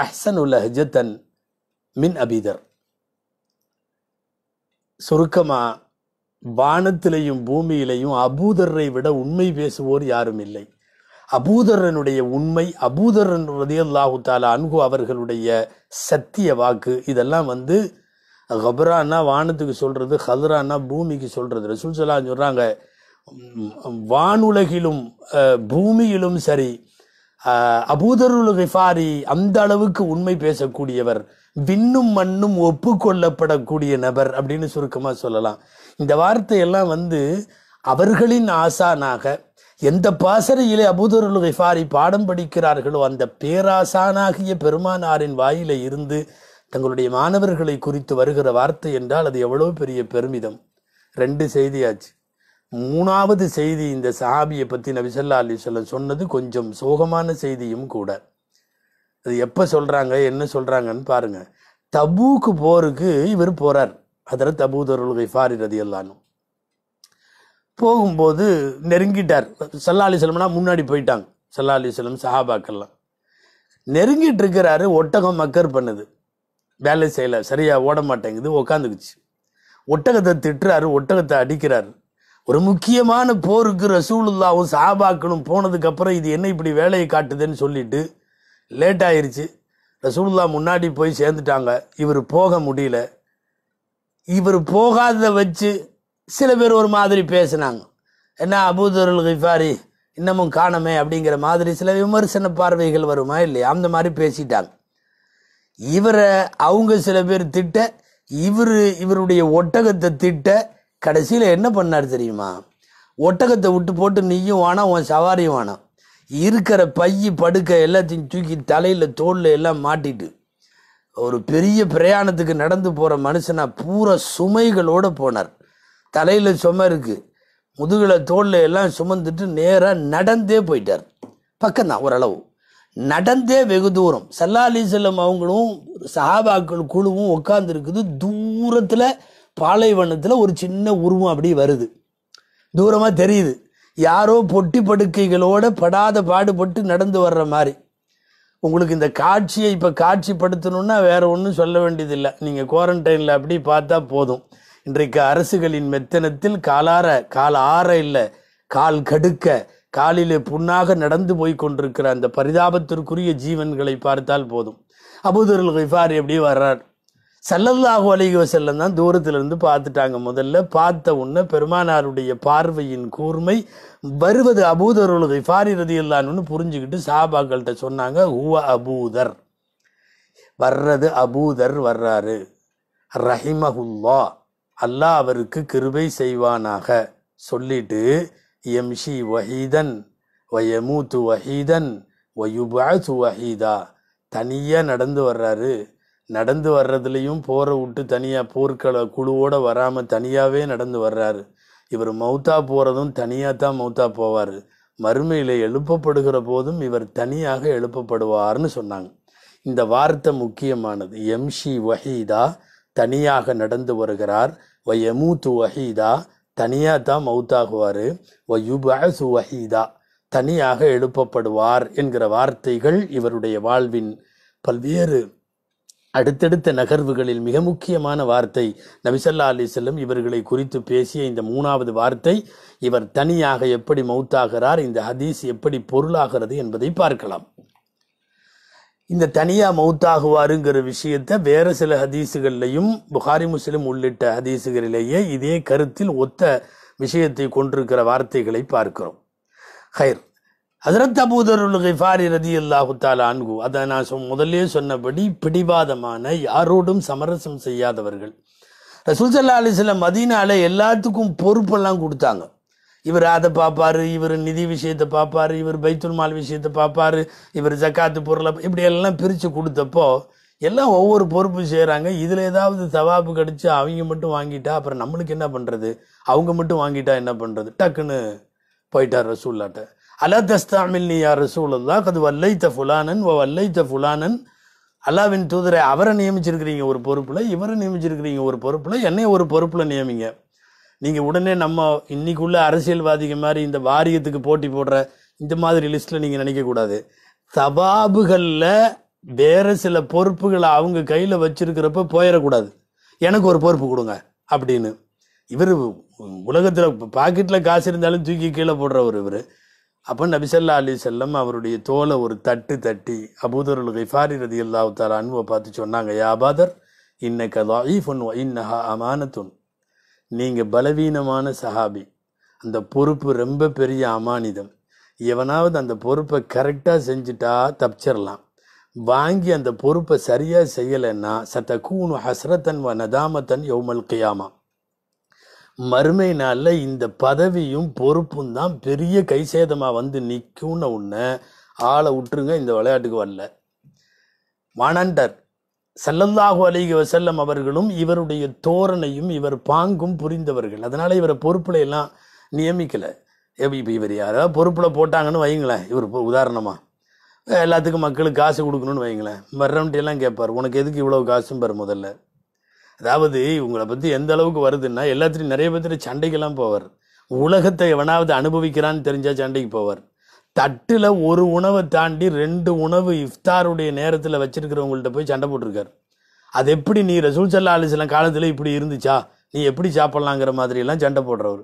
அஹ்சன் உல் ஹஜத்தன் மின் அபிதர் சுருக்கமாக வானத்திலையும் பூமியிலையும் அபூதர்ரை விட உண்மை பேசுவோர் யாரும் இல்லை அபூதரனுடைய உண்மை அபூதரன் ரதியல்லாஹு தாலா அன்கு அவர்களுடைய சத்திய வாக்கு இதெல்லாம் வந்து கபரான்னா வானத்துக்கு சொல்கிறது ஹதுரான்னா பூமிக்கு சொல்கிறது ரசூல் சொல்லா சொல்கிறாங்க வானுலகிலும் பூமியிலும் சரி அபூதருல் கிஃபாரி அந்த அளவுக்கு உண்மை பேசக்கூடியவர் விண்ணும் மண்ணும் ஒப்புக்கொள்ளப்படக்கூடிய நபர் அப்படின்னு சுருக்கமாக சொல்லலாம் இந்த வார்த்தையெல்லாம் வந்து அவர்களின் ஆசானாக எந்த பாசறையிலே அபூதருல் கிஃபாரி பாடம் படிக்கிறார்களோ அந்த பேராசானாகிய பெருமானாரின் வாயில இருந்து தங்களுடைய மாணவர்களை குறித்து வருகிற வார்த்தை என்றால் அது எவ்வளோ பெரிய பெருமிதம் ரெண்டு செய்தியாச்சு மூணாவது செய்தி இந்த சஹாபியை பற்றி நபிசல்லா அலி சொல்லம் சொன்னது கொஞ்சம் சோகமான செய்தியும் கூட அது எப்போ சொல்கிறாங்க என்ன சொல்கிறாங்கன்னு பாருங்கள் தபூக்கு போருக்கு இவர் போகிறார் அதில் தபூதருள் ஃபாரி ரதி எல்லானும் போகும்போது நெருங்கிட்டார் சல்லா அலி சொல்லம்னா முன்னாடி போயிட்டாங்க சல்லா அலி சொல்லம் சஹாபாக்கெல்லாம் நெருங்கிட்டு இருக்கிறாரு ஒட்டகம் மக்கர் பண்ணுது வேலை செய்யலை சரியாக ஓட மாட்டேங்குது உக்காந்துக்குச்சு ஒட்டகத்தை திட்டுறாரு ஒட்டகத்தை அடிக்கிறாரு ஒரு முக்கியமான போருக்கு ரசூலுல்லாவும் சாபாக்கணும் போனதுக்கப்புறம் இது என்ன இப்படி வேலையை காட்டுதுன்னு சொல்லிட்டு லேட் ஆயிடுச்சு ரசூலுல்லா முன்னாடி போய் சேர்ந்துட்டாங்க இவர் போக முடியல இவர் போகாததை வச்சு சில பேர் ஒரு மாதிரி பேசினாங்க என்ன அபூதருள் கிஃபாரி இன்னமும் காணமே அப்படிங்கிற மாதிரி சில விமர்சன பார்வைகள் வருமா இல்லையா அந்த மாதிரி பேசிட்டாங்க இவரை அவங்க சில பேர் திட்ட இவர் இவருடைய ஒட்டகத்தை திட்ட கடைசியில் என்ன பண்ணார் தெரியுமா ஒட்டகத்தை விட்டு போட்டு நீயும் வேணாம் உன் சவாரியும் வேணாம் இருக்கிற பைய படுக்கை எல்லாத்தையும் தூக்கி தலையில் தோளில் எல்லாம் மாட்டிட்டு ஒரு பெரிய பிரயாணத்துக்கு நடந்து போகிற மனுஷனாக பூரா சுமைகளோடு போனார் தலையில் சுமை இருக்குது முதுகில் தோளில் எல்லாம் சுமந்துட்டு நேராக நடந்தே போயிட்டார் பக்கம்தான் ஓரளவு நடந்தே வெகு தூரம் சல்லா செல்லம் அவங்களும் சஹாபாக்கள் குழுவும் உட்காந்துருக்குது தூரத்தில் பாலைவனத்தில் ஒரு சின்ன உருவம் அப்படி வருது தூரமாக தெரியுது யாரோ பொட்டி படுக்கைகளோட படாத பாடுபட்டு நடந்து வர்ற மாதிரி உங்களுக்கு இந்த காட்சியை இப்போ காட்சிப்படுத்தணும்னா வேறு ஒன்றும் சொல்ல வேண்டியதில்லை நீங்கள் குவாரண்டைனில் அப்படி பார்த்தா போதும் இன்றைக்கு அரசுகளின் மெத்தனத்தில் காலார கால் ஆற இல்லை கால் கடுக்க காலிலே புண்ணாக நடந்து போய் கொண்டிருக்கிற அந்த பரிதாபத்திற்குரிய ஜீவன்களை பார்த்தால் போதும் அபுதருல் ஹிஃபார் எப்படி வர்றார் சல்லல்லாஹு அலிக வசல்லம் தான் தூரத்திலிருந்து பார்த்துட்டாங்க முதல்ல பார்த்த உடனே பெருமானாருடைய பார்வையின் கூர்மை வருவது அபூதருள் ஹிஃபாரி ரதியில்லான்னு புரிஞ்சுக்கிட்டு சாபாக்கள்கிட்ட சொன்னாங்க உவ அபூதர் வர்றது அபூதர் வர்றாரு ரஹிமஹுல்லா அல்லாஹ் அவருக்கு கிருபை செய்வானாக சொல்லிட்டு எம்ஷி வஹீதன் வயமூத்து வஹீதன் வயுபாத்து வஹீதா தனியாக நடந்து வர்றாரு நடந்து வர்றதுலேயும் போரை விட்டு தனியாக போர்க்கள குழுவோடு வராமல் தனியாகவே நடந்து வர்றாரு இவர் மௌத்தா போகிறதும் தனியாக தான் மௌத்தா போவார் மறுமையில் எழுப்பப்படுகிற போதும் இவர் தனியாக எழுப்பப்படுவார்னு சொன்னாங்க இந்த வார்த்தை முக்கியமானது எம்ஷி வஹீதா தனியாக நடந்து வருகிறார் வயமூத்து வஹீதா தனியாக தான் மவுத்தாகுவார் வஹீதா தனியாக எழுப்பப்படுவார் என்கிற வார்த்தைகள் இவருடைய வாழ்வின் பல்வேறு அடுத்தடுத்த நகர்வுகளில் மிக முக்கியமான வார்த்தை நபிசல்லா அலி செல்லம் இவர்களை குறித்து பேசிய இந்த மூணாவது வார்த்தை இவர் தனியாக எப்படி மௌத்தாகிறார் இந்த ஹதீஸ் எப்படி பொருளாகிறது என்பதை பார்க்கலாம் இந்த தனியாக மௌத்தாகுவாருங்கிற விஷயத்த வேறு சில ஹதீஸுகள்லையும் புகாரி முஸ்லிம் உள்ளிட்ட ஹதீஸுகளிலேயே இதே கருத்தில் ஒத்த விஷயத்தை கொண்டிருக்கிற வார்த்தைகளை பார்க்கிறோம் ஹைர் ஹசரத் அபூதருல் ஹிஃபாரி ரதி அல்லாஹுத்தால் அன்கு அதை நான் முதல்லே சொன்னபடி பிடிவாதமான யாரோடும் சமரசம் செய்யாதவர்கள் ரசூல் அலிஸ்லாம் மதீனால எல்லாத்துக்கும் பொறுப்பெல்லாம் கொடுத்தாங்க இவர் அதை பார்ப்பார் இவர் நிதி விஷயத்தை பார்ப்பார் இவர் பைத்துல் மால் விஷயத்தை பார்ப்பார் இவர் ஜக்காத்து பொருளை இப்படி எல்லாம் பிரித்து கொடுத்தப்போ எல்லாம் ஒவ்வொரு பொறுப்பு செய்கிறாங்க இதில் ஏதாவது சவாப்பு கிடச்சி அவங்க மட்டும் வாங்கிட்டா அப்புறம் நம்மளுக்கு என்ன பண்ணுறது அவங்க மட்டும் வாங்கிட்டா என்ன பண்ணுறது டக்குன்னு போயிட்டார் ரசூல்லாட்ட அலா தஸ்தாமில் நீ யார் ரசூலல்லா அது வல்லைத்த ஃபுலானன் ஓ வல்லைத்த ஃபுலானன் அல்லாவின் தூதரை அவரை நியமிச்சிருக்கிறீங்க ஒரு பொறுப்பில் இவரை நியமிச்சிருக்கிறீங்க ஒரு பொறுப்பில் என்னைய ஒரு பொறுப்பில் நியமிங்க நீங்கள் உடனே நம்ம இன்றைக்குள்ள அரசியல்வாதிகள் மாதிரி இந்த வாரியத்துக்கு போட்டி போடுற இந்த மாதிரி லிஸ்ட்டில் நீங்கள் நினைக்கக்கூடாது தபாபுகளில் வேறு சில பொறுப்புகளை அவங்க கையில் வச்சுருக்கிறப்ப போயிடக்கூடாது எனக்கு ஒரு பொறுப்பு கொடுங்க அப்படின்னு இவர் உலகத்தில் பாக்கெட்டில் காசு இருந்தாலும் தூக்கி கீழே போடுறவர் இவர் அப்போ நபிசல்லா அலி செல்லம் அவருடைய தோலை ஒரு தட்டு தட்டி அபூதருள் ஃபாரி ரதி அல்லாஹு தாலான்னு பார்த்து சொன்னாங்க யாபாதர் அபாதர் இன்ன கதா இன்னஹா அமானத்துன் நீங்கள் பலவீனமான சஹாபி அந்த பொறுப்பு ரொம்ப பெரிய அமானிதம் எவனாவது அந்த பொறுப்பை கரெக்டாக செஞ்சுட்டா தப்பிச்சிடலாம் வாங்கி அந்த பொறுப்பை சரியாக செய்யலைன்னா சத்த கூணு ஹசரத்தன் வ நதாமத்தன் யோமல் கியாமா மறுமை நாளில் இந்த பதவியும் பொறுப்பும் தான் பெரிய கை சேதமாக வந்து நிற்கும்னு ஒன்று ஆளை விட்டுருங்க இந்த விளையாட்டுக்கு வரல வானாண்டர் சல்லல்லாஹு அலிக வசல்லம் அவர்களும் இவருடைய தோரணையும் இவர் பாங்கும் புரிந்தவர்கள் அதனால் இவரை பொறுப்பில் எல்லாம் நியமிக்கலை இப்போ இவர் யாராவது பொறுப்பில் போட்டாங்கன்னு வைங்களேன் இவர் உதாரணமாக எல்லாத்துக்கும் மக்களுக்கு காசு கொடுக்கணும்னு வைங்களேன் வர்றவன்ட்டெல்லாம் கேட்பார் உனக்கு எதுக்கு இவ்வளோ காசும் பெற முதல்ல அதாவது இவங்களை பற்றி எந்த அளவுக்கு வருதுன்னா எல்லாத்துலேயும் நிறைய பேர்த்திட்ட சண்டைக்கெல்லாம் போவார் உலகத்தை எவனாவது அனுபவிக்கிறான்னு தெரிஞ்சால் சண்டைக்கு போவார் தட்டில் ஒரு உணவை தாண்டி ரெண்டு உணவு இஃப்தாருடைய நேரத்தில் வச்சிருக்கிறவங்கள்ட்ட போய் சண்டை போட்டிருக்காரு அது எப்படி நீ ரசூல் சல்லா அலிஸ்லாம் காலத்தில் இப்படி இருந்துச்சா நீ எப்படி சாப்பிட்லாங்கிற மாதிரிலாம் சண்டை போடுறவர்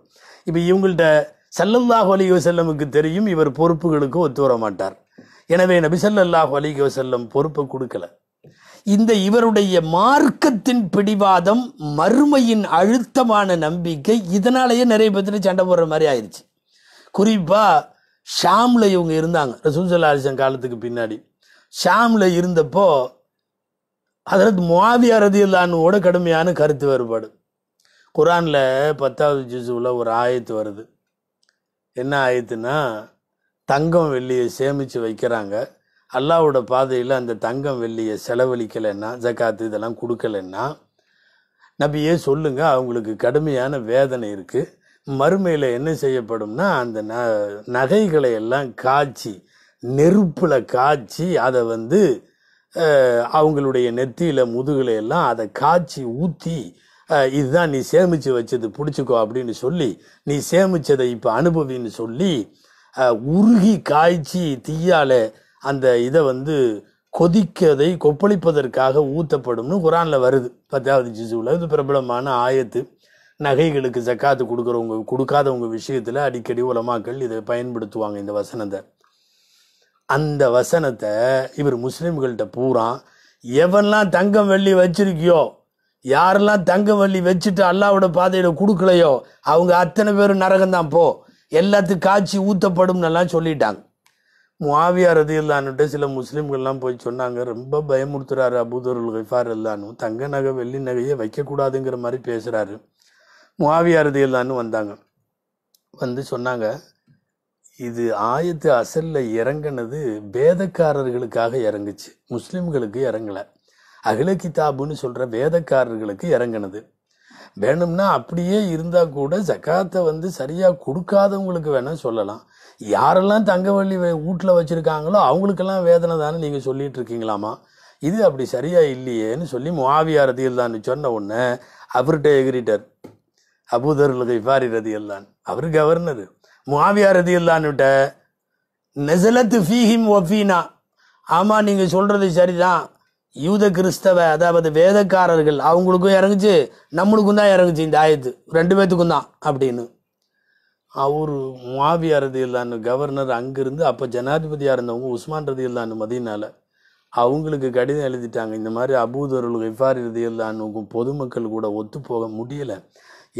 இப்போ இவங்கள்ட்ட சல்லல்லாஹ் அலி செல்லமுக்கு தெரியும் இவர் பொறுப்புகளுக்கு ஒத்து வர மாட்டார் எனவே நபிசல்லாஹ் அலி செல்லம் பொறுப்பை கொடுக்கல இந்த இவருடைய மார்க்கத்தின் பிடிவாதம் மறுமையின் அழுத்தமான நம்பிக்கை இதனாலேயே நிறைய பேர்த்துட்டு சண்டை போடுற மாதிரி ஆயிடுச்சு குறிப்பாக ஷாமில் இவங்க இருந்தாங்க ரசூசல்லா அலிசன் காலத்துக்கு பின்னாடி ஷாமில் இருந்தப்போ அதற்கு முவாவியா ரதியுல்லானுவோட கடுமையான கருத்து வேறுபாடு குரானில் பத்தாவது ஜிசுவில் ஒரு ஆயத்து வருது என்ன ஆயத்துனா தங்கம் வெள்ளியை சேமித்து வைக்கிறாங்க அல்லாவோட பாதையில் அந்த தங்கம் வெள்ளியை செலவழிக்கலைன்னா ஜக்காத்து இதெல்லாம் கொடுக்கலன்னா நபியே சொல்லுங்கள் அவங்களுக்கு கடுமையான வேதனை இருக்குது மறுமையில் என்ன செய்யப்படும்னா அந்த ந நகைகளை எல்லாம் காய்ச்சி நெருப்பில் காய்ச்சி அதை வந்து அவங்களுடைய நெத்தியில் முதுகில் எல்லாம் அதை காய்ச்சி ஊற்றி இதுதான் நீ சேமித்து வச்சது பிடிச்சிக்கோ அப்படின்னு சொல்லி நீ சேமித்ததை இப்போ அனுபவின்னு சொல்லி உருகி காய்ச்சி தீயால் அந்த இதை வந்து கொதிக்கதை கொப்பளிப்பதற்காக ஊற்றப்படும்னு குரானில் வருது பத்தாவது ஜிசுவில் இது பிரபலமான ஆயத்து நகைகளுக்கு ஜக்காத்து கொடுக்குறவங்க கொடுக்காதவங்க விஷயத்தில் அடிக்கடி உலமாக்கள் இதை பயன்படுத்துவாங்க இந்த வசனத்தை அந்த வசனத்தை இவர் முஸ்லீம்கள்கிட்ட பூரா எவன்லாம் தங்கம் வெள்ளி வச்சிருக்கியோ யாரெல்லாம் தங்கம் வெள்ளி வச்சுட்டு அல்லாவோட பாதையில் கொடுக்கலையோ அவங்க அத்தனை பேரும் நரகம்தான் போ எல்லாத்துக்கும் காய்ச்சி ஊற்றப்படும் எல்லாம் சொல்லிட்டாங்க மாவியார் அது இல்லான்னுட்டு சில முஸ்லீம்கள்லாம் போய் சொன்னாங்க ரொம்ப பயமுறுத்துறாரு அபூதருள் கைஃபார் இல்லான்னு தங்க நகை வெள்ளி நகையை வைக்கக்கூடாதுங்கிற மாதிரி பேசுகிறாரு முவாவியாரதியில்லான்னு வந்தாங்க வந்து சொன்னாங்க இது ஆயத்து அசலில் இறங்கினது வேதக்காரர்களுக்காக இறங்குச்சு முஸ்லீம்களுக்கு இறங்கலை அகில கிதாபுன்னு சொல்கிற வேதக்காரர்களுக்கு இறங்கினது வேணும்னா அப்படியே இருந்தால் கூட ஜக்காத்தை வந்து சரியாக கொடுக்காதவங்களுக்கு வேணால் சொல்லலாம் யாரெல்லாம் தங்கவள்ளி வீட்டில் வச்சுருக்காங்களோ அவங்களுக்கெல்லாம் வேதனை தானே நீங்கள் சொல்லிகிட்டு இருக்கீங்களாமா இது அப்படி சரியாக இல்லையேன்னு சொல்லி மாவியாரதியில் தான் சொன்ன உடனே அவர்கிட்ட எகிரிட்டார் அபூதருல் கைஃபாரி ரதி அல்லான் அவர் கவர்னர் முவாவியா ரதி அல்லான்னுட்ட நெசலத்து ஃபீஹிம் ஒஃபீனா ஆமாம் நீங்கள் சொல்கிறது சரிதான் யூத கிறிஸ்தவ அதாவது வேதக்காரர்கள் அவங்களுக்கும் இறங்குச்சு நம்மளுக்கும் தான் இறங்குச்சு இந்த ஆயத்து ரெண்டு பேத்துக்கும் தான் அப்படின்னு அவர் மாவியா ரதி இல்லான்னு கவர்னர் அங்கிருந்து அப்போ ஜனாதிபதியாக இருந்தவங்க உஸ்மான் ரதி இல்லான்னு மதியனால அவங்களுக்கு கடிதம் எழுதிட்டாங்க இந்த மாதிரி அபூதருள் இஃபார் ரதி இல்லான்னு பொதுமக்கள் கூட ஒத்து போக முடியலை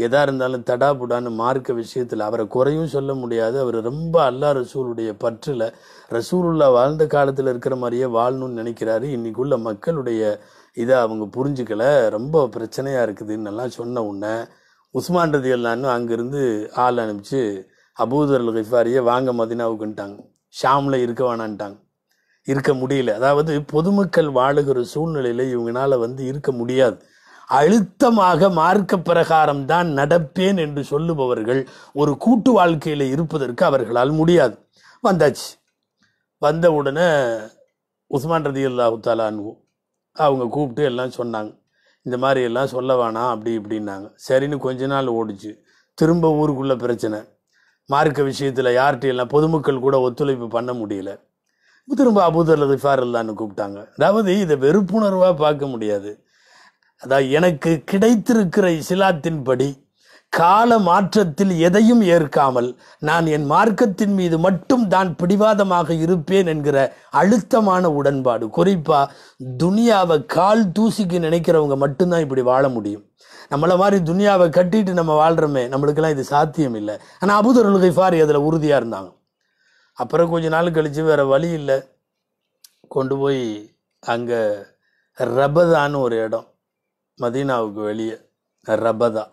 எதாக இருந்தாலும் தடா புடான்னு மார்க்க விஷயத்தில் அவரை குறையும் சொல்ல முடியாது அவர் ரொம்ப அல்லா ரசூலுடைய பற்றில் ரசூலுல்லா வாழ்ந்த காலத்தில் இருக்கிற மாதிரியே வாழணும்னு நினைக்கிறாரு இன்றைக்குள்ள மக்களுடைய இதை அவங்க புரிஞ்சுக்கல ரொம்ப பிரச்சனையாக இருக்குதுன்னு எல்லாம் சொன்ன உடனே உஸ்மான் ரதி அல்லான்னு அங்கேருந்து ஆள் அனுப்பிச்சு அபூதர் கிஃபாரியை வாங்க மதினாவுக்குன்ட்டாங்க ஷாமில் இருக்க வேணான்ட்டாங்க இருக்க முடியல அதாவது பொதுமக்கள் வாழுகிற சூழ்நிலையில் இவங்களால வந்து இருக்க முடியாது அழுத்தமாக மார்க்க பிரகாரம் தான் நடப்பேன் என்று சொல்லுபவர்கள் ஒரு கூட்டு வாழ்க்கையில் இருப்பதற்கு அவர்களால் முடியாது வந்தாச்சு வந்த உடனே உஸ்மான் ரதி அல்லாஹு தாலான்வு அவங்க கூப்பிட்டு எல்லாம் சொன்னாங்க இந்த மாதிரி எல்லாம் சொல்ல வேணாம் அப்படி இப்படின்னாங்க சரின்னு கொஞ்ச நாள் ஓடிச்சு திரும்ப ஊருக்குள்ளே பிரச்சனை மார்க்க விஷயத்தில் யார்கிட்ட எல்லாம் பொதுமக்கள் கூட ஒத்துழைப்பு பண்ண முடியல திரும்ப அபூதர் ஃபார் அல்லான்னு கூப்பிட்டாங்க அதாவது இதை வெறுப்புணர்வாக பார்க்க முடியாது அதாவது எனக்கு கிடைத்திருக்கிற இஸ்லாத்தின்படி கால மாற்றத்தில் எதையும் ஏற்காமல் நான் என் மார்க்கத்தின் மீது மட்டும் தான் பிடிவாதமாக இருப்பேன் என்கிற அழுத்தமான உடன்பாடு குறிப்பாக துனியாவை கால் தூசிக்கு நினைக்கிறவங்க மட்டும்தான் இப்படி வாழ முடியும் நம்மளை மாதிரி துனியாவை கட்டிட்டு நம்ம வாழ்கிறோமே நம்மளுக்கெல்லாம் இது சாத்தியம் இல்லை ஆனால் அபுதருள் கைஃபாரி அதில் உறுதியாக இருந்தாங்க அப்புறம் கொஞ்ச நாள் கழித்து வேறு வழி இல்லை கொண்டு போய் அங்கே ரபதான்னு ஒரு இடம் மதீனாவுக்கு வெளியே ரபதா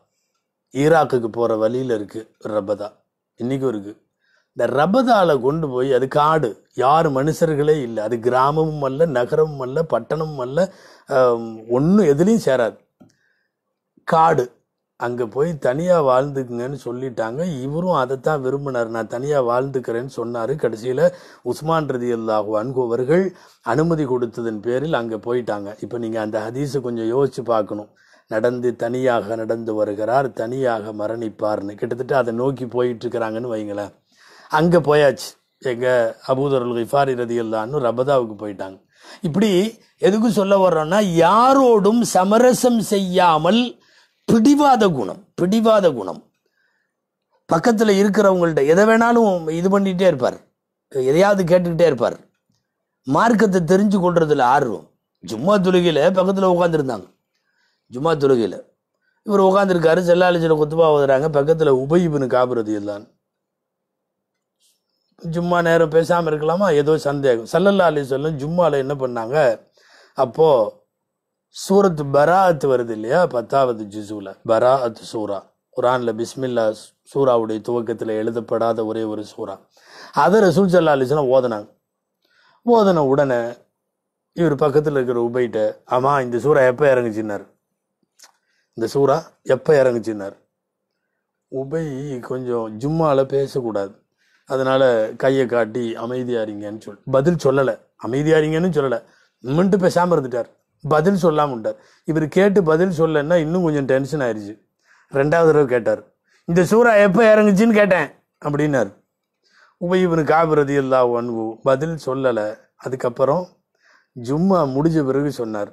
ஈராக்குக்கு போகிற வழியில் இருக்குது ரபதா இன்றைக்கும் இருக்குது இந்த ரபதாவில் கொண்டு போய் அது காடு யார் மனுஷர்களே இல்லை அது கிராமமும் அல்ல நகரமும் அல்ல பட்டணமும் அல்ல ஒன்றும் எதுலேயும் சேராது காடு அங்கே போய் தனியாக வாழ்ந்துக்குங்கன்னு சொல்லிட்டாங்க இவரும் அதைத்தான் விரும்பினார் நான் தனியாக வாழ்ந்துக்கிறேன்னு சொன்னார் கடைசியில் உஸ்மான் ரதி அல்லாஹு அன்கோவர்கள் அனுமதி கொடுத்ததன் பேரில் அங்கே போயிட்டாங்க இப்போ நீங்கள் அந்த ஹதீஸை கொஞ்சம் யோசித்து பார்க்கணும் நடந்து தனியாக நடந்து வருகிறார் தனியாக மரணிப்பார்னு கிட்டத்தட்ட அதை நோக்கி போயிட்டுருக்கிறாங்கன்னு வைங்களேன் அங்கே போயாச்சு எங்கள் அபூதருள் கிஃபாரி ரதி அல்லான்னு ரபதாவுக்கு போயிட்டாங்க இப்படி எதுக்கு சொல்ல வர்றோன்னா யாரோடும் சமரசம் செய்யாமல் பிடிவாத குணம் பிடிவாத குணம் பக்கத்தில் இருக்கிறவங்கள்ட்ட எதை வேணாலும் இது பண்ணிகிட்டே இருப்பார் எதையாவது கேட்டுக்கிட்டே இருப்பார் மார்க்கத்தை தெரிஞ்சு கொள்றதுல ஆர்வம் ஜும்மா தொழுகையில் பக்கத்தில் உட்காந்துருந்தாங்க ஜும்மா தொழுகையில் இவர் உட்காந்துருக்காரு செல்லாலிச்சியில் குத்துபா ஓதுறாங்க பக்கத்தில் உபயிபுன்னு காப்புறது இல்லைன்னு ஜும்மா நேரம் பேசாமல் இருக்கலாமா ஏதோ சந்தேகம் செல்லல்லா அலி சொல்லும் ஜும்மாவில் என்ன பண்ணாங்க அப்போது சூரத் பராத் வருது இல்லையா பத்தாவது ஜிசுல பராத் சூரா குரான்ல பிஸ்மில்லா சூராவுடைய துவக்கத்தில் எழுதப்படாத ஒரே ஒரு சூறா அதை ரசூல் சல்லா அலிஸ்லாம் ஓதனாங்க ஓதன உடனே இவர் பக்கத்தில் இருக்கிற உபைட்ட ஆமா இந்த சூறா எப்போ இறங்குச்சின்னார் இந்த சூறா எப்போ இறங்குச்சின்னார் உபை கொஞ்சம் ஜும்மாவில் பேசக்கூடாது அதனால் கையை காட்டி அமைதியாரிங்கன்னு சொல் பதில் சொல்லலை அமைதியாரிங்கன்னு சொல்லலை மின்ட்டு பேசாமல் இருந்துட்டார் பதில் சொல்லாமல் உண்டார் இவர் கேட்டு பதில் சொல்லன்னா இன்னும் கொஞ்சம் டென்ஷன் ஆயிடுச்சு ரெண்டாவது தடவை கேட்டார் இந்த சூறா எப்போ இறங்குச்சின்னு கேட்டேன் அப்படின்னார் உபயவனு காபிரதி இல்லா ஒன்வு பதில் சொல்லலை அதுக்கப்புறம் ஜும்மா முடிஞ்ச பிறகு சொன்னார்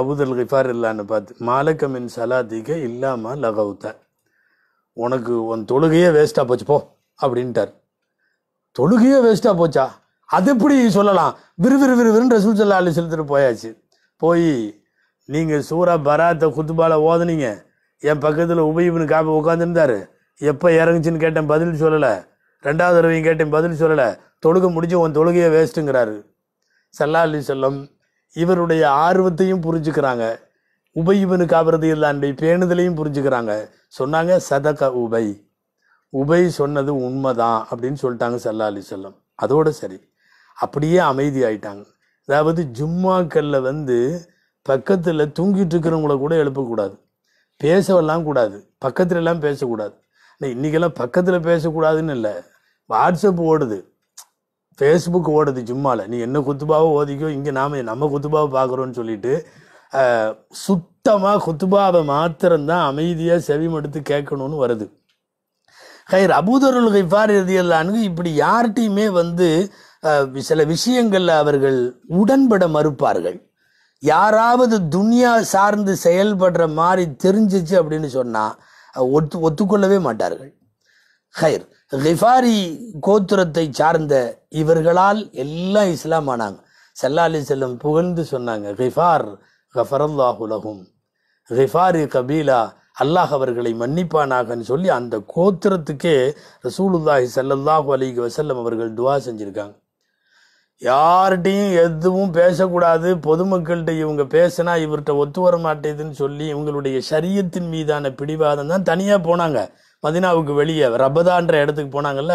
அபுதல் கிஃபார் இல்லான்னு பார்த்து மாலக்கமின் சலாதிக இல்லாமல் லகவுத்த உனக்கு உன் தொழுகையே வேஸ்ட்டாக போச்சு போ அப்படின்ட்டார் தொழுகையே வேஸ்ட்டாக போச்சா அது எப்படி சொல்லலாம் விறுவிறுன்னு ரசூல் சல்லா அலி செலுத்துட்டு போயாச்சு போய் நீங்கள் சூறா பராத்தை குத்துபால ஓதுனீங்க என் பக்கத்தில் உபயிப்னு காப்பி உட்காந்துருந்தார் எப்போ இறங்குச்சின்னு கேட்டேன் பதில் சொல்லலை ரெண்டாவது தடவையும் கேட்டேன் பதில் சொல்லலை தொழுக முடிஞ்சு உன் தொழுகையை வேஸ்ட்டுங்கிறாரு சல்லா அலி செல்லம் இவருடைய ஆர்வத்தையும் புரிஞ்சுக்கிறாங்க உபயிபனு காபரது இல்லாண்டி பேணுதலையும் புரிஞ்சுக்கிறாங்க சொன்னாங்க சதக உபை உபை சொன்னது உண்மைதான் அப்படின்னு சொல்லிட்டாங்க சல்லா செல்லம் சொல்லம் அதோடு சரி அப்படியே அமைதி ஆயிட்டாங்க அதாவது ஜும்மாக்கல்ல வந்து பக்கத்தில் தூங்கிட்டு இருக்கிறவங்கள கூட எழுப்பக்கூடாது பேசவெல்லாம் கூடாது பக்கத்துலலாம் பேசக்கூடாது இன்றைக்கெல்லாம் பக்கத்தில் பேசக்கூடாதுன்னு இல்லை வாட்ஸ்அப் ஓடுது ஃபேஸ்புக் ஓடுது ஜும்மாவில் நீ என்ன குத்துபாவை ஓதிக்கோ இங்கே நாம் நம்ம குத்துபாவை பார்க்குறோன்னு சொல்லிட்டு சுத்தமாக குத்துபாவை மாத்திரம்தான் அமைதியாக செவிமடுத்து கேட்கணும்னு வருது ஹைர் அபூதருள் கைஃபார் ரதியல்லான்னு இப்படி யார்கிட்டையுமே வந்து சில விஷயங்களில் அவர்கள் உடன்பட மறுப்பார்கள் யாராவது துனியா சார்ந்து செயல்படுற மாதிரி தெரிஞ்சிச்சு அப்படின்னு சொன்னால் ஒத்து ஒத்துக்கொள்ளவே மாட்டார்கள் ஹைர் ஹிஃபாரி கோத்துரத்தை சார்ந்த இவர்களால் எல்லாம் இஸ்லாம் ஆனாங்க செல்லாலி அலி செல்லம் புகழ்ந்து சொன்னாங்க ஹிஃபார் ஹஃபரல்லாஹுலகும் ஹிஃபாரி கபீலா அல்லாஹ் அவர்களை மன்னிப்பானாகன்னு சொல்லி அந்த கோத்திரத்துக்கே ரசூலுல்லாஹி சல்லாஹூ அலிக் வசல்லம் அவர்கள் துவா செஞ்சுருக்காங்க யார்கிட்டையும் எதுவும் பேசக்கூடாது பொதுமக்கள்கிட்ட இவங்க பேசினா இவர்கிட்ட ஒத்து வர மாட்டேதுன்னு சொல்லி இவங்களுடைய சரியத்தின் மீதான பிடிவாதம் தான் தனியாக போனாங்க மதினாவுக்கு வெளியே ரபதான்ற இடத்துக்கு போனாங்கல்ல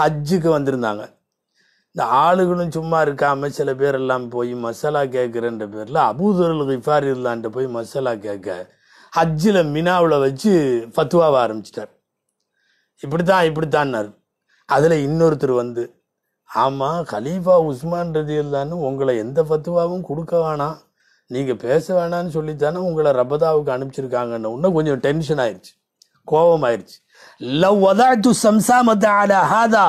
ஹஜ்ஜுக்கு வந்திருந்தாங்க இந்த ஆளுகளும் சும்மா இருக்காமல் சில பேர் எல்லாம் போய் மசாலா கேட்குறன்ற பேரில் அபூதர்கள் இஃபார் இல்லான்ட்டு போய் மசாலா கேட்க ஹஜ்ஜில் மினாவில் வச்சு ஃபத்துவாவை ஆரம்பிச்சிட்டார் இப்படித்தான் இப்படித்தான்னார் அதில் இன்னொருத்தர் வந்து ஆமாம் ஹலீஃபா உஸ்மான் ரதி இல்லான்னு உங்களை எந்த ஃபத்துவாவும் கொடுக்க வேணாம் நீங்கள் பேச வேணான்னு சொல்லித்தானே உங்களை ரபதாவுக்கு அனுப்பிச்சிருக்காங்கன்னு இன்னும் கொஞ்சம் டென்ஷன் ஆயிடுச்சு கோபம் ஆயிடுச்சு லவ் வதாத்து சம்சாமத்தாதா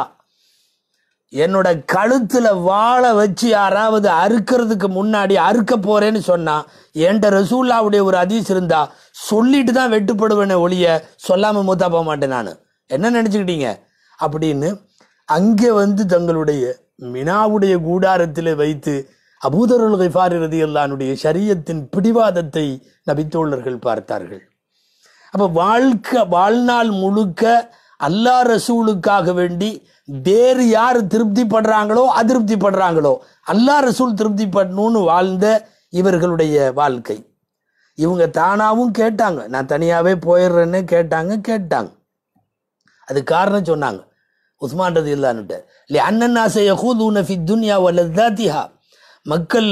என்னோட கழுத்தில் வாழ வச்சு யாராவது அறுக்கிறதுக்கு முன்னாடி அறுக்க போகிறேன்னு சொன்னால் என்கிட்ட ரசூல்லாவுடைய ஒரு அதிஸ் இருந்தா சொல்லிட்டு தான் வெட்டுப்படுவேனே ஒழிய சொல்லாமல் மூத்தா போக மாட்டேன் நான் என்ன நினச்சிக்கிட்டீங்க அப்படின்னு அங்கே வந்து தங்களுடைய மினாவுடைய கூடாரத்தில் வைத்து அபூதருள் கிஃபார் அல்லானுடைய சரியத்தின் பிடிவாதத்தை நபித்தோழர்கள் பார்த்தார்கள் அப்போ வாழ்க்கை வாழ்நாள் முழுக்க அல்லா ரசூலுக்காக வேண்டி வேறு யார் திருப்திப்படுறாங்களோ அதிருப்திப்படுறாங்களோ அல்லா ரசூல் திருப்திப்படணும்னு வாழ்ந்த இவர்களுடைய வாழ்க்கை இவங்க தானாகவும் கேட்டாங்க நான் தனியாகவே போயிடுறேன்னு கேட்டாங்க கேட்டாங்க அது காரணம் சொன்னாங்க உஸ்மான் ரதி இல்லான்னுட்டு அண்ணன் ஆசைய துன்யா வல்லதாத்திஹா மக்கள்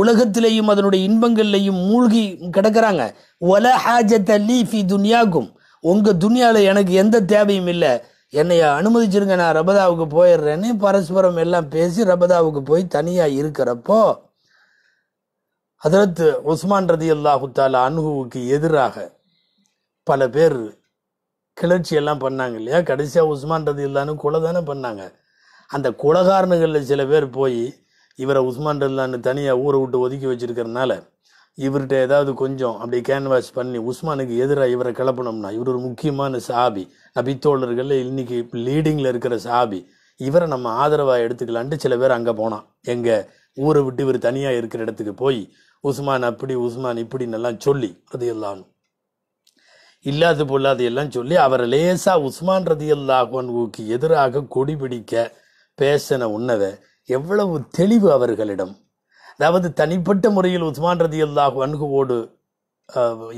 உலகத்திலையும் அதனுடைய இன்பங்கள்லையும் மூழ்கி கிடக்கிறாங்க ஒல ஹாஜத் ஃபி துன்யாக்கும் உங்கள் துன்யாவில் எனக்கு எந்த தேவையும் இல்லை என்னைய அனுமதிச்சிருங்க நான் ரபதாவுக்கு போயிடுறேன்னு பரஸ்பரம் எல்லாம் பேசி ரபதாவுக்கு போய் தனியாக இருக்கிறப்போ ஹதரத் உஸ்மான் ரதி அல்லாஹு தாலா அனுகுவுக்கு எதிராக பல பேர் கிளர்ச்சி எல்லாம் பண்ணாங்க இல்லையா கடைசியாக உஸ்மான் ரதி இல்லான்னு கொலை தானே பண்ணாங்க அந்த குலகாரணங்களில் சில பேர் போய் இவரை உஸ்மான் ரதில்லான்னு தனியாக ஊரை விட்டு ஒதுக்கி வச்சுருக்கிறதுனால இவர்கிட்ட ஏதாவது கொஞ்சம் அப்படி கேன்வாஸ் பண்ணி உஸ்மானுக்கு எதிராக இவரை கிளப்பணும்னா இவர் ஒரு முக்கியமான சாபி நபித்தோழர்களில் இன்னைக்கு லீடிங்கில் இருக்கிற சாபி இவரை நம்ம ஆதரவாக எடுத்துக்கலான்ட்டு சில பேர் அங்கே போனான் எங்கள் ஊரை விட்டு இவர் தனியாக இருக்கிற இடத்துக்கு போய் உஸ்மான் அப்படி உஸ்மான் இப்படின்னு எல்லாம் சொல்லி அது எல்லாம் இல்லாது பொல்லாது எல்லாம் சொல்லி அவர் லேசா உஸ்மான் ரதி ரதியல்லாஹன்வுக்கு எதிராக கொடி பிடிக்க பேசின உன்னதை எவ்வளவு தெளிவு அவர்களிடம் அதாவது தனிப்பட்ட முறையில் உஸ்மான் ரதி ரதியல்லாஹ் ஓடு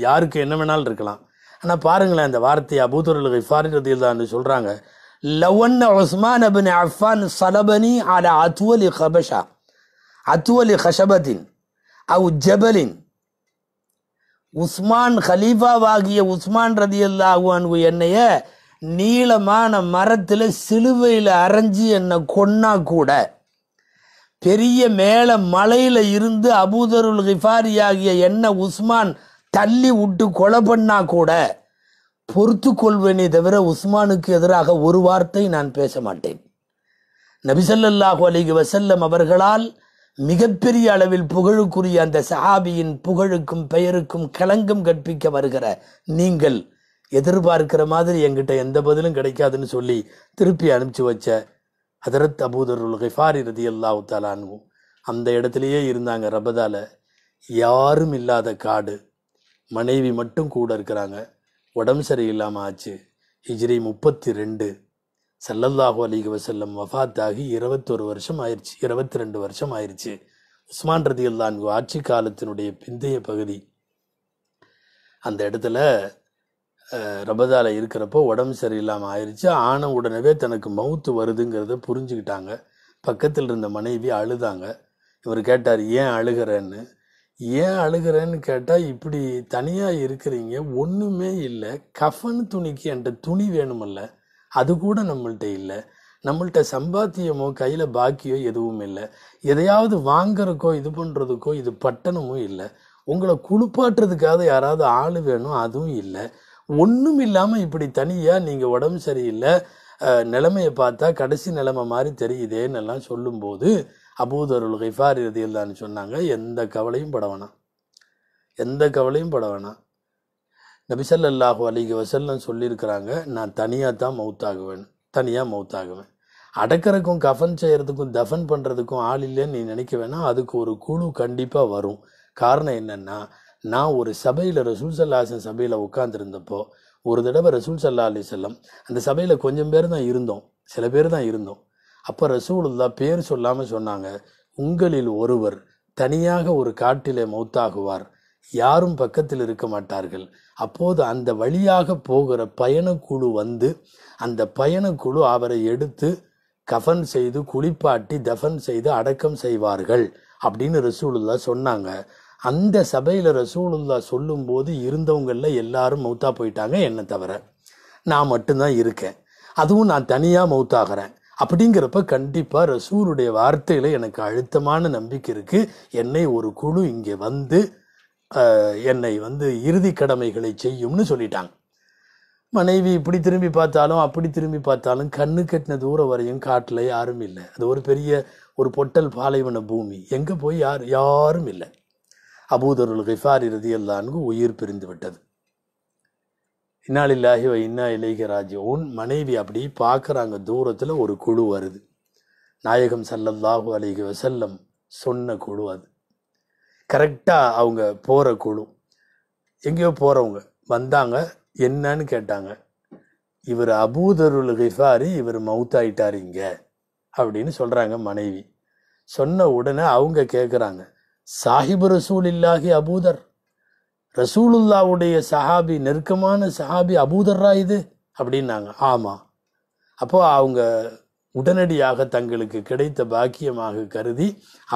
யாருக்கு என்ன வேணாலும் இருக்கலாம் ஆனால் பாருங்களேன் அந்த வார்த்தை அபூதுரல் ரதி அல்லான்னு சொல்கிறாங்க லவன் உஸ்மான் அபின் அஃபான் சலபனி அல அத்வலி ஹபஷா அத்வலி ஹஷபதின் அவு ஜபலின் உஸ்மான் ஹலீஃபாவாகிய உஸ்மான் ரதி அல்லாஹு என்னைய நீளமான மரத்தில் சிலுவையில் அரைஞ்சி என்னை கொன்னா கூட பெரிய மேலே மலையில் இருந்து அபூதருல் ஹிஃபாரி ஆகிய என்னை உஸ்மான் தள்ளி விட்டு கொலை பண்ணா கூட பொறுத்து கொள்வேனே தவிர உஸ்மானுக்கு எதிராக ஒரு வார்த்தை நான் பேச மாட்டேன் நபிசல்லாஹு அலிக வசல்லம் அவர்களால் மிகப்பெரிய அளவில் புகழுக்குரிய அந்த சஹாபியின் புகழுக்கும் பெயருக்கும் களங்கம் கற்பிக்க வருகிற நீங்கள் எதிர்பார்க்கிற மாதிரி எங்கிட்ட எந்த பதிலும் கிடைக்காதுன்னு சொல்லி திருப்பி அனுப்பிச்சு வச்ச ஹதரத் அபூதருள் ஹிஃபார் இறுதி எல்லா தாலானு அந்த இடத்துலையே இருந்தாங்க ரபதால யாரும் இல்லாத காடு மனைவி மட்டும் கூட இருக்கிறாங்க உடம்பு சரியில்லாமல் ஆச்சு ஹிஜ்ரி முப்பத்தி ரெண்டு சல்லல்லாஹு அலிக வசல்லம் வஃத்தாகி இருபத்தொரு வருஷம் ஆயிடுச்சு இருபத்தி ரெண்டு வருஷம் ஆயிடுச்சு உஸ்மான் ரதி அல்லான்கு ஆட்சி காலத்தினுடைய பிந்தைய பகுதி அந்த இடத்துல ரபதால இருக்கிறப்போ உடம்பு சரியில்லாமல் ஆயிடுச்சு ஆன உடனே தனக்கு மவுத்து வருதுங்கிறத புரிஞ்சுக்கிட்டாங்க பக்கத்தில் இருந்த மனைவி அழுதாங்க இவர் கேட்டார் ஏன் அழுகிறேன்னு ஏன் அழுகிறேன்னு கேட்டால் இப்படி தனியாக இருக்கிறீங்க ஒன்றுமே இல்லை கஃன் துணிக்கு என்கிட்ட துணி வேணுமில்லை அது கூட நம்மள்கிட்ட இல்லை நம்மள்கிட்ட சம்பாத்தியமோ கையில் பாக்கியோ எதுவும் இல்லை எதையாவது வாங்குறக்கோ இது பண்ணுறதுக்கோ இது பட்டணமும் இல்லை உங்களை குளிப்பாட்டுறதுக்காக யாராவது ஆள் வேணும் அதுவும் இல்லை ஒன்றும் இல்லாமல் இப்படி தனியாக நீங்கள் உடம்பு சரியில்லை நிலைமையை பார்த்தா கடைசி நிலைமை மாதிரி தெரியுதேன்னு எல்லாம் சொல்லும்போது அபூதருள் ஹிஃபார் இறுதியில் தான் சொன்னாங்க எந்த கவலையும் பட வேணாம் எந்த கவலையும் பட வேணாம் அல்லாஹூ அலிக வசல்லம் சொல்லியிருக்கிறாங்க நான் தனியாக தான் மவுத்தாகுவேன் தனியாக மவுத்தாகுவேன் அடக்கிறதுக்கும் கஃபன் செய்கிறதுக்கும் தஃபன் பண்ணுறதுக்கும் ஆள் இல்லைன்னு நீ நினைக்க வேணாம் அதுக்கு ஒரு குழு கண்டிப்பாக வரும் காரணம் என்னென்னா நான் ஒரு சபையில் ரசூல் சல்லாஹன் சபையில் உட்காந்துருந்தப்போ ஒரு தடவை ரசூல் சல்லா அலி செல்லம் அந்த சபையில் கொஞ்சம் பேர் தான் இருந்தோம் சில பேர் தான் இருந்தோம் அப்போ ரசூலுல்லா பேர் சொல்லாமல் சொன்னாங்க உங்களில் ஒருவர் தனியாக ஒரு காட்டிலே மௌத்தாகுவார் யாரும் பக்கத்தில் இருக்க மாட்டார்கள் அப்போது அந்த வழியாக போகிற பயணக்குழு வந்து அந்த பயணக்குழு அவரை எடுத்து கஃபன் செய்து குளிப்பாட்டி தஃபன் செய்து அடக்கம் செய்வார்கள் அப்படின்னு ரசூலுல்லா சொன்னாங்க அந்த சபையில் ரசூலுல்லா சொல்லும்போது இருந்தவங்களில் எல்லாரும் மௌத்தா போயிட்டாங்க என்னை தவிர நான் மட்டும்தான் இருக்கேன் அதுவும் நான் தனியாக மௌத்தாகிறேன் அப்படிங்கிறப்ப கண்டிப்பாக ரசூருடைய வார்த்தையில் எனக்கு அழுத்தமான நம்பிக்கை இருக்குது என்னை ஒரு குழு இங்கே வந்து என்னை வந்து இறுதி கடமைகளை செய்யும்னு சொல்லிட்டாங்க மனைவி இப்படி திரும்பி பார்த்தாலும் அப்படி திரும்பி பார்த்தாலும் கண்ணு கட்டின தூரம் வரையும் காட்டில் யாரும் இல்லை அது ஒரு பெரிய ஒரு பொட்டல் பாலைவன பூமி எங்கே போய் யார் யாரும் இல்லை அபூதருள் கிஃபார் இறுதி எல்லான்கு உயிர் பிரிந்து விட்டது இன்னாலில்லாஹி வ இன்னா இளைகராஜ் உன் மனைவி அப்படி பார்க்குறாங்க தூரத்தில் ஒரு குழு வருது நாயகம் சல்லல்லாஹு அழகி வசல்லம் சொன்ன குழு அது கரெக்டாக அவங்க போகிற குழு எங்கேயோ போகிறவங்க வந்தாங்க என்னன்னு கேட்டாங்க இவர் அபூதருள் ஹிஃபாரி இவர் மவுத்தாயிட்டார் இங்கே அப்படின்னு சொல்கிறாங்க மனைவி சொன்ன உடனே அவங்க கேட்குறாங்க சாஹிபு ரசூல் இல்லாஹி அபூதர் ரசூலுல்லாவுடைய சஹாபி நெருக்கமான சஹாபி அபூதர்ரா இது அப்படின்னாங்க ஆமாம் அப்போது அவங்க உடனடியாக தங்களுக்கு கிடைத்த பாக்கியமாக கருதி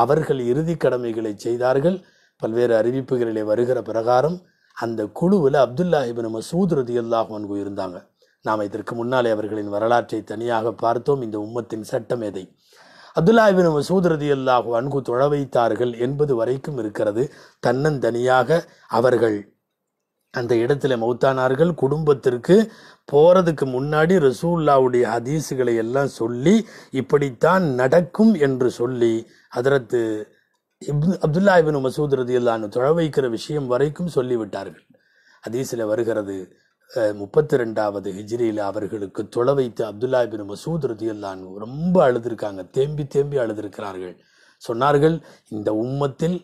அவர்கள் இறுதி கடமைகளை செய்தார்கள் பல்வேறு அறிவிப்புகளிலே வருகிற பிரகாரம் அந்த குழுவில் அப்துல்லாஹிபின் மசூத் ரதி அல்லாஹ் அன்கு இருந்தாங்க நாம் இதற்கு முன்னாலே அவர்களின் வரலாற்றை தனியாக பார்த்தோம் இந்த உம்மத்தின் சட்டம் எதை அப்துல்லாஹிபின் மசூத் ரதி அல்லாஹ் அன்கு தொழ வைத்தார்கள் என்பது வரைக்கும் இருக்கிறது தன்னந்தனியாக அவர்கள் அந்த இடத்துல மௌத்தானார்கள் குடும்பத்திற்கு போகிறதுக்கு முன்னாடி ரசூல்லாவுடைய ஹதீசுகளை எல்லாம் சொல்லி இப்படித்தான் நடக்கும் என்று சொல்லி அதரத்து இப்னு அப்துல்லா இபின் மசூத் அல்லான்னு தொழ வைக்கிற விஷயம் வரைக்கும் சொல்லிவிட்டார்கள் ஹதீஸில் வருகிறது முப்பத்தி ரெண்டாவது ஹிஜ்ரியில் அவர்களுக்கு தொழ வைத்து அப்துல்லா இபின் மசூத் அல்லான்னு ரொம்ப அழுதுருக்காங்க தேம்பி தேம்பி அழுதுருக்கிறார்கள் சொன்னார்கள் இந்த உம்மத்தில்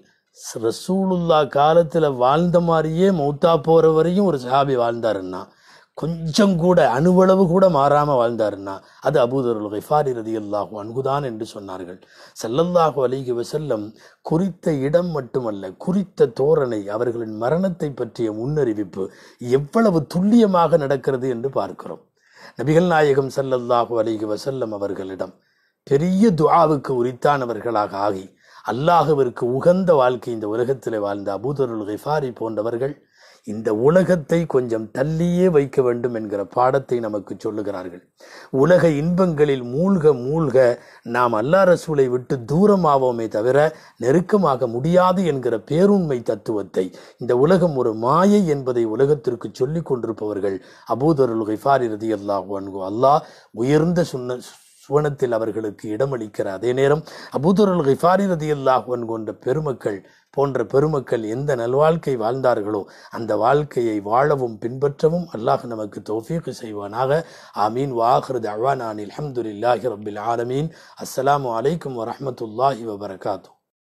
ரசூலுல்லா காலத்தில் வாழ்ந்த மாதிரியே மௌத்தா போகிற வரையும் ஒரு சஹாபி வாழ்ந்தாருன்னா கொஞ்சம் கூட அணுவளவு கூட மாறாமல் வாழ்ந்தாருன்னா அது அபூதருள் ஹிஃபாரி ரதி அல்லாஹு அன்குதான் என்று சொன்னார்கள் செல்லல்லாஹு அலிகி வசல்லம் குறித்த இடம் மட்டுமல்ல குறித்த தோரணை அவர்களின் மரணத்தை பற்றிய முன்னறிவிப்பு எவ்வளவு துல்லியமாக நடக்கிறது என்று பார்க்கிறோம் நபிகள் நாயகம் செல்லல்லாஹு அலிகி வசல்லம் அவர்களிடம் பெரிய துவாவுக்கு உரித்தானவர்களாக ஆகி அல்லாஹுவிற்கு உகந்த வாழ்க்கை இந்த உலகத்தில் வாழ்ந்த அபூதருள் ஹிஃபாரி போன்றவர்கள் இந்த உலகத்தை கொஞ்சம் தள்ளியே வைக்க வேண்டும் என்கிற பாடத்தை நமக்கு சொல்லுகிறார்கள் உலக இன்பங்களில் மூழ்க மூழ்க நாம் அல்லா ரசூலை விட்டு தூரமாவோமே தவிர நெருக்கமாக முடியாது என்கிற பேருண்மை தத்துவத்தை இந்த உலகம் ஒரு மாயை என்பதை உலகத்திற்கு சொல்லிக் கொண்டிருப்பவர்கள் அபூதருள் ஹிஃபாரி ரதி அல்லாஹ் அல்லாஹ் உயர்ந்த சுன்ன சுவனத்தில் அவர்களுக்கு இடமளிக்கிற அதே நேரம் அபூதுரல் ஹிஃபாரி ரதி அல்லாஹுவன் கொண்ட பெருமக்கள் போன்ற பெருமக்கள் எந்த நல்வாழ்க்கை வாழ்ந்தார்களோ அந்த வாழ்க்கையை வாழவும் பின்பற்றவும் அல்லாஹ் நமக்கு தோஃபீக்கு செய்வானாக ஆமீன் வாஹ்ரத் அவானான் அஹமதுல்லாஹி ரபில் ஆலமீன் அஸ்லாம் வலைக்கம் வரமத்துல்லாஹி வபரகாத்தூ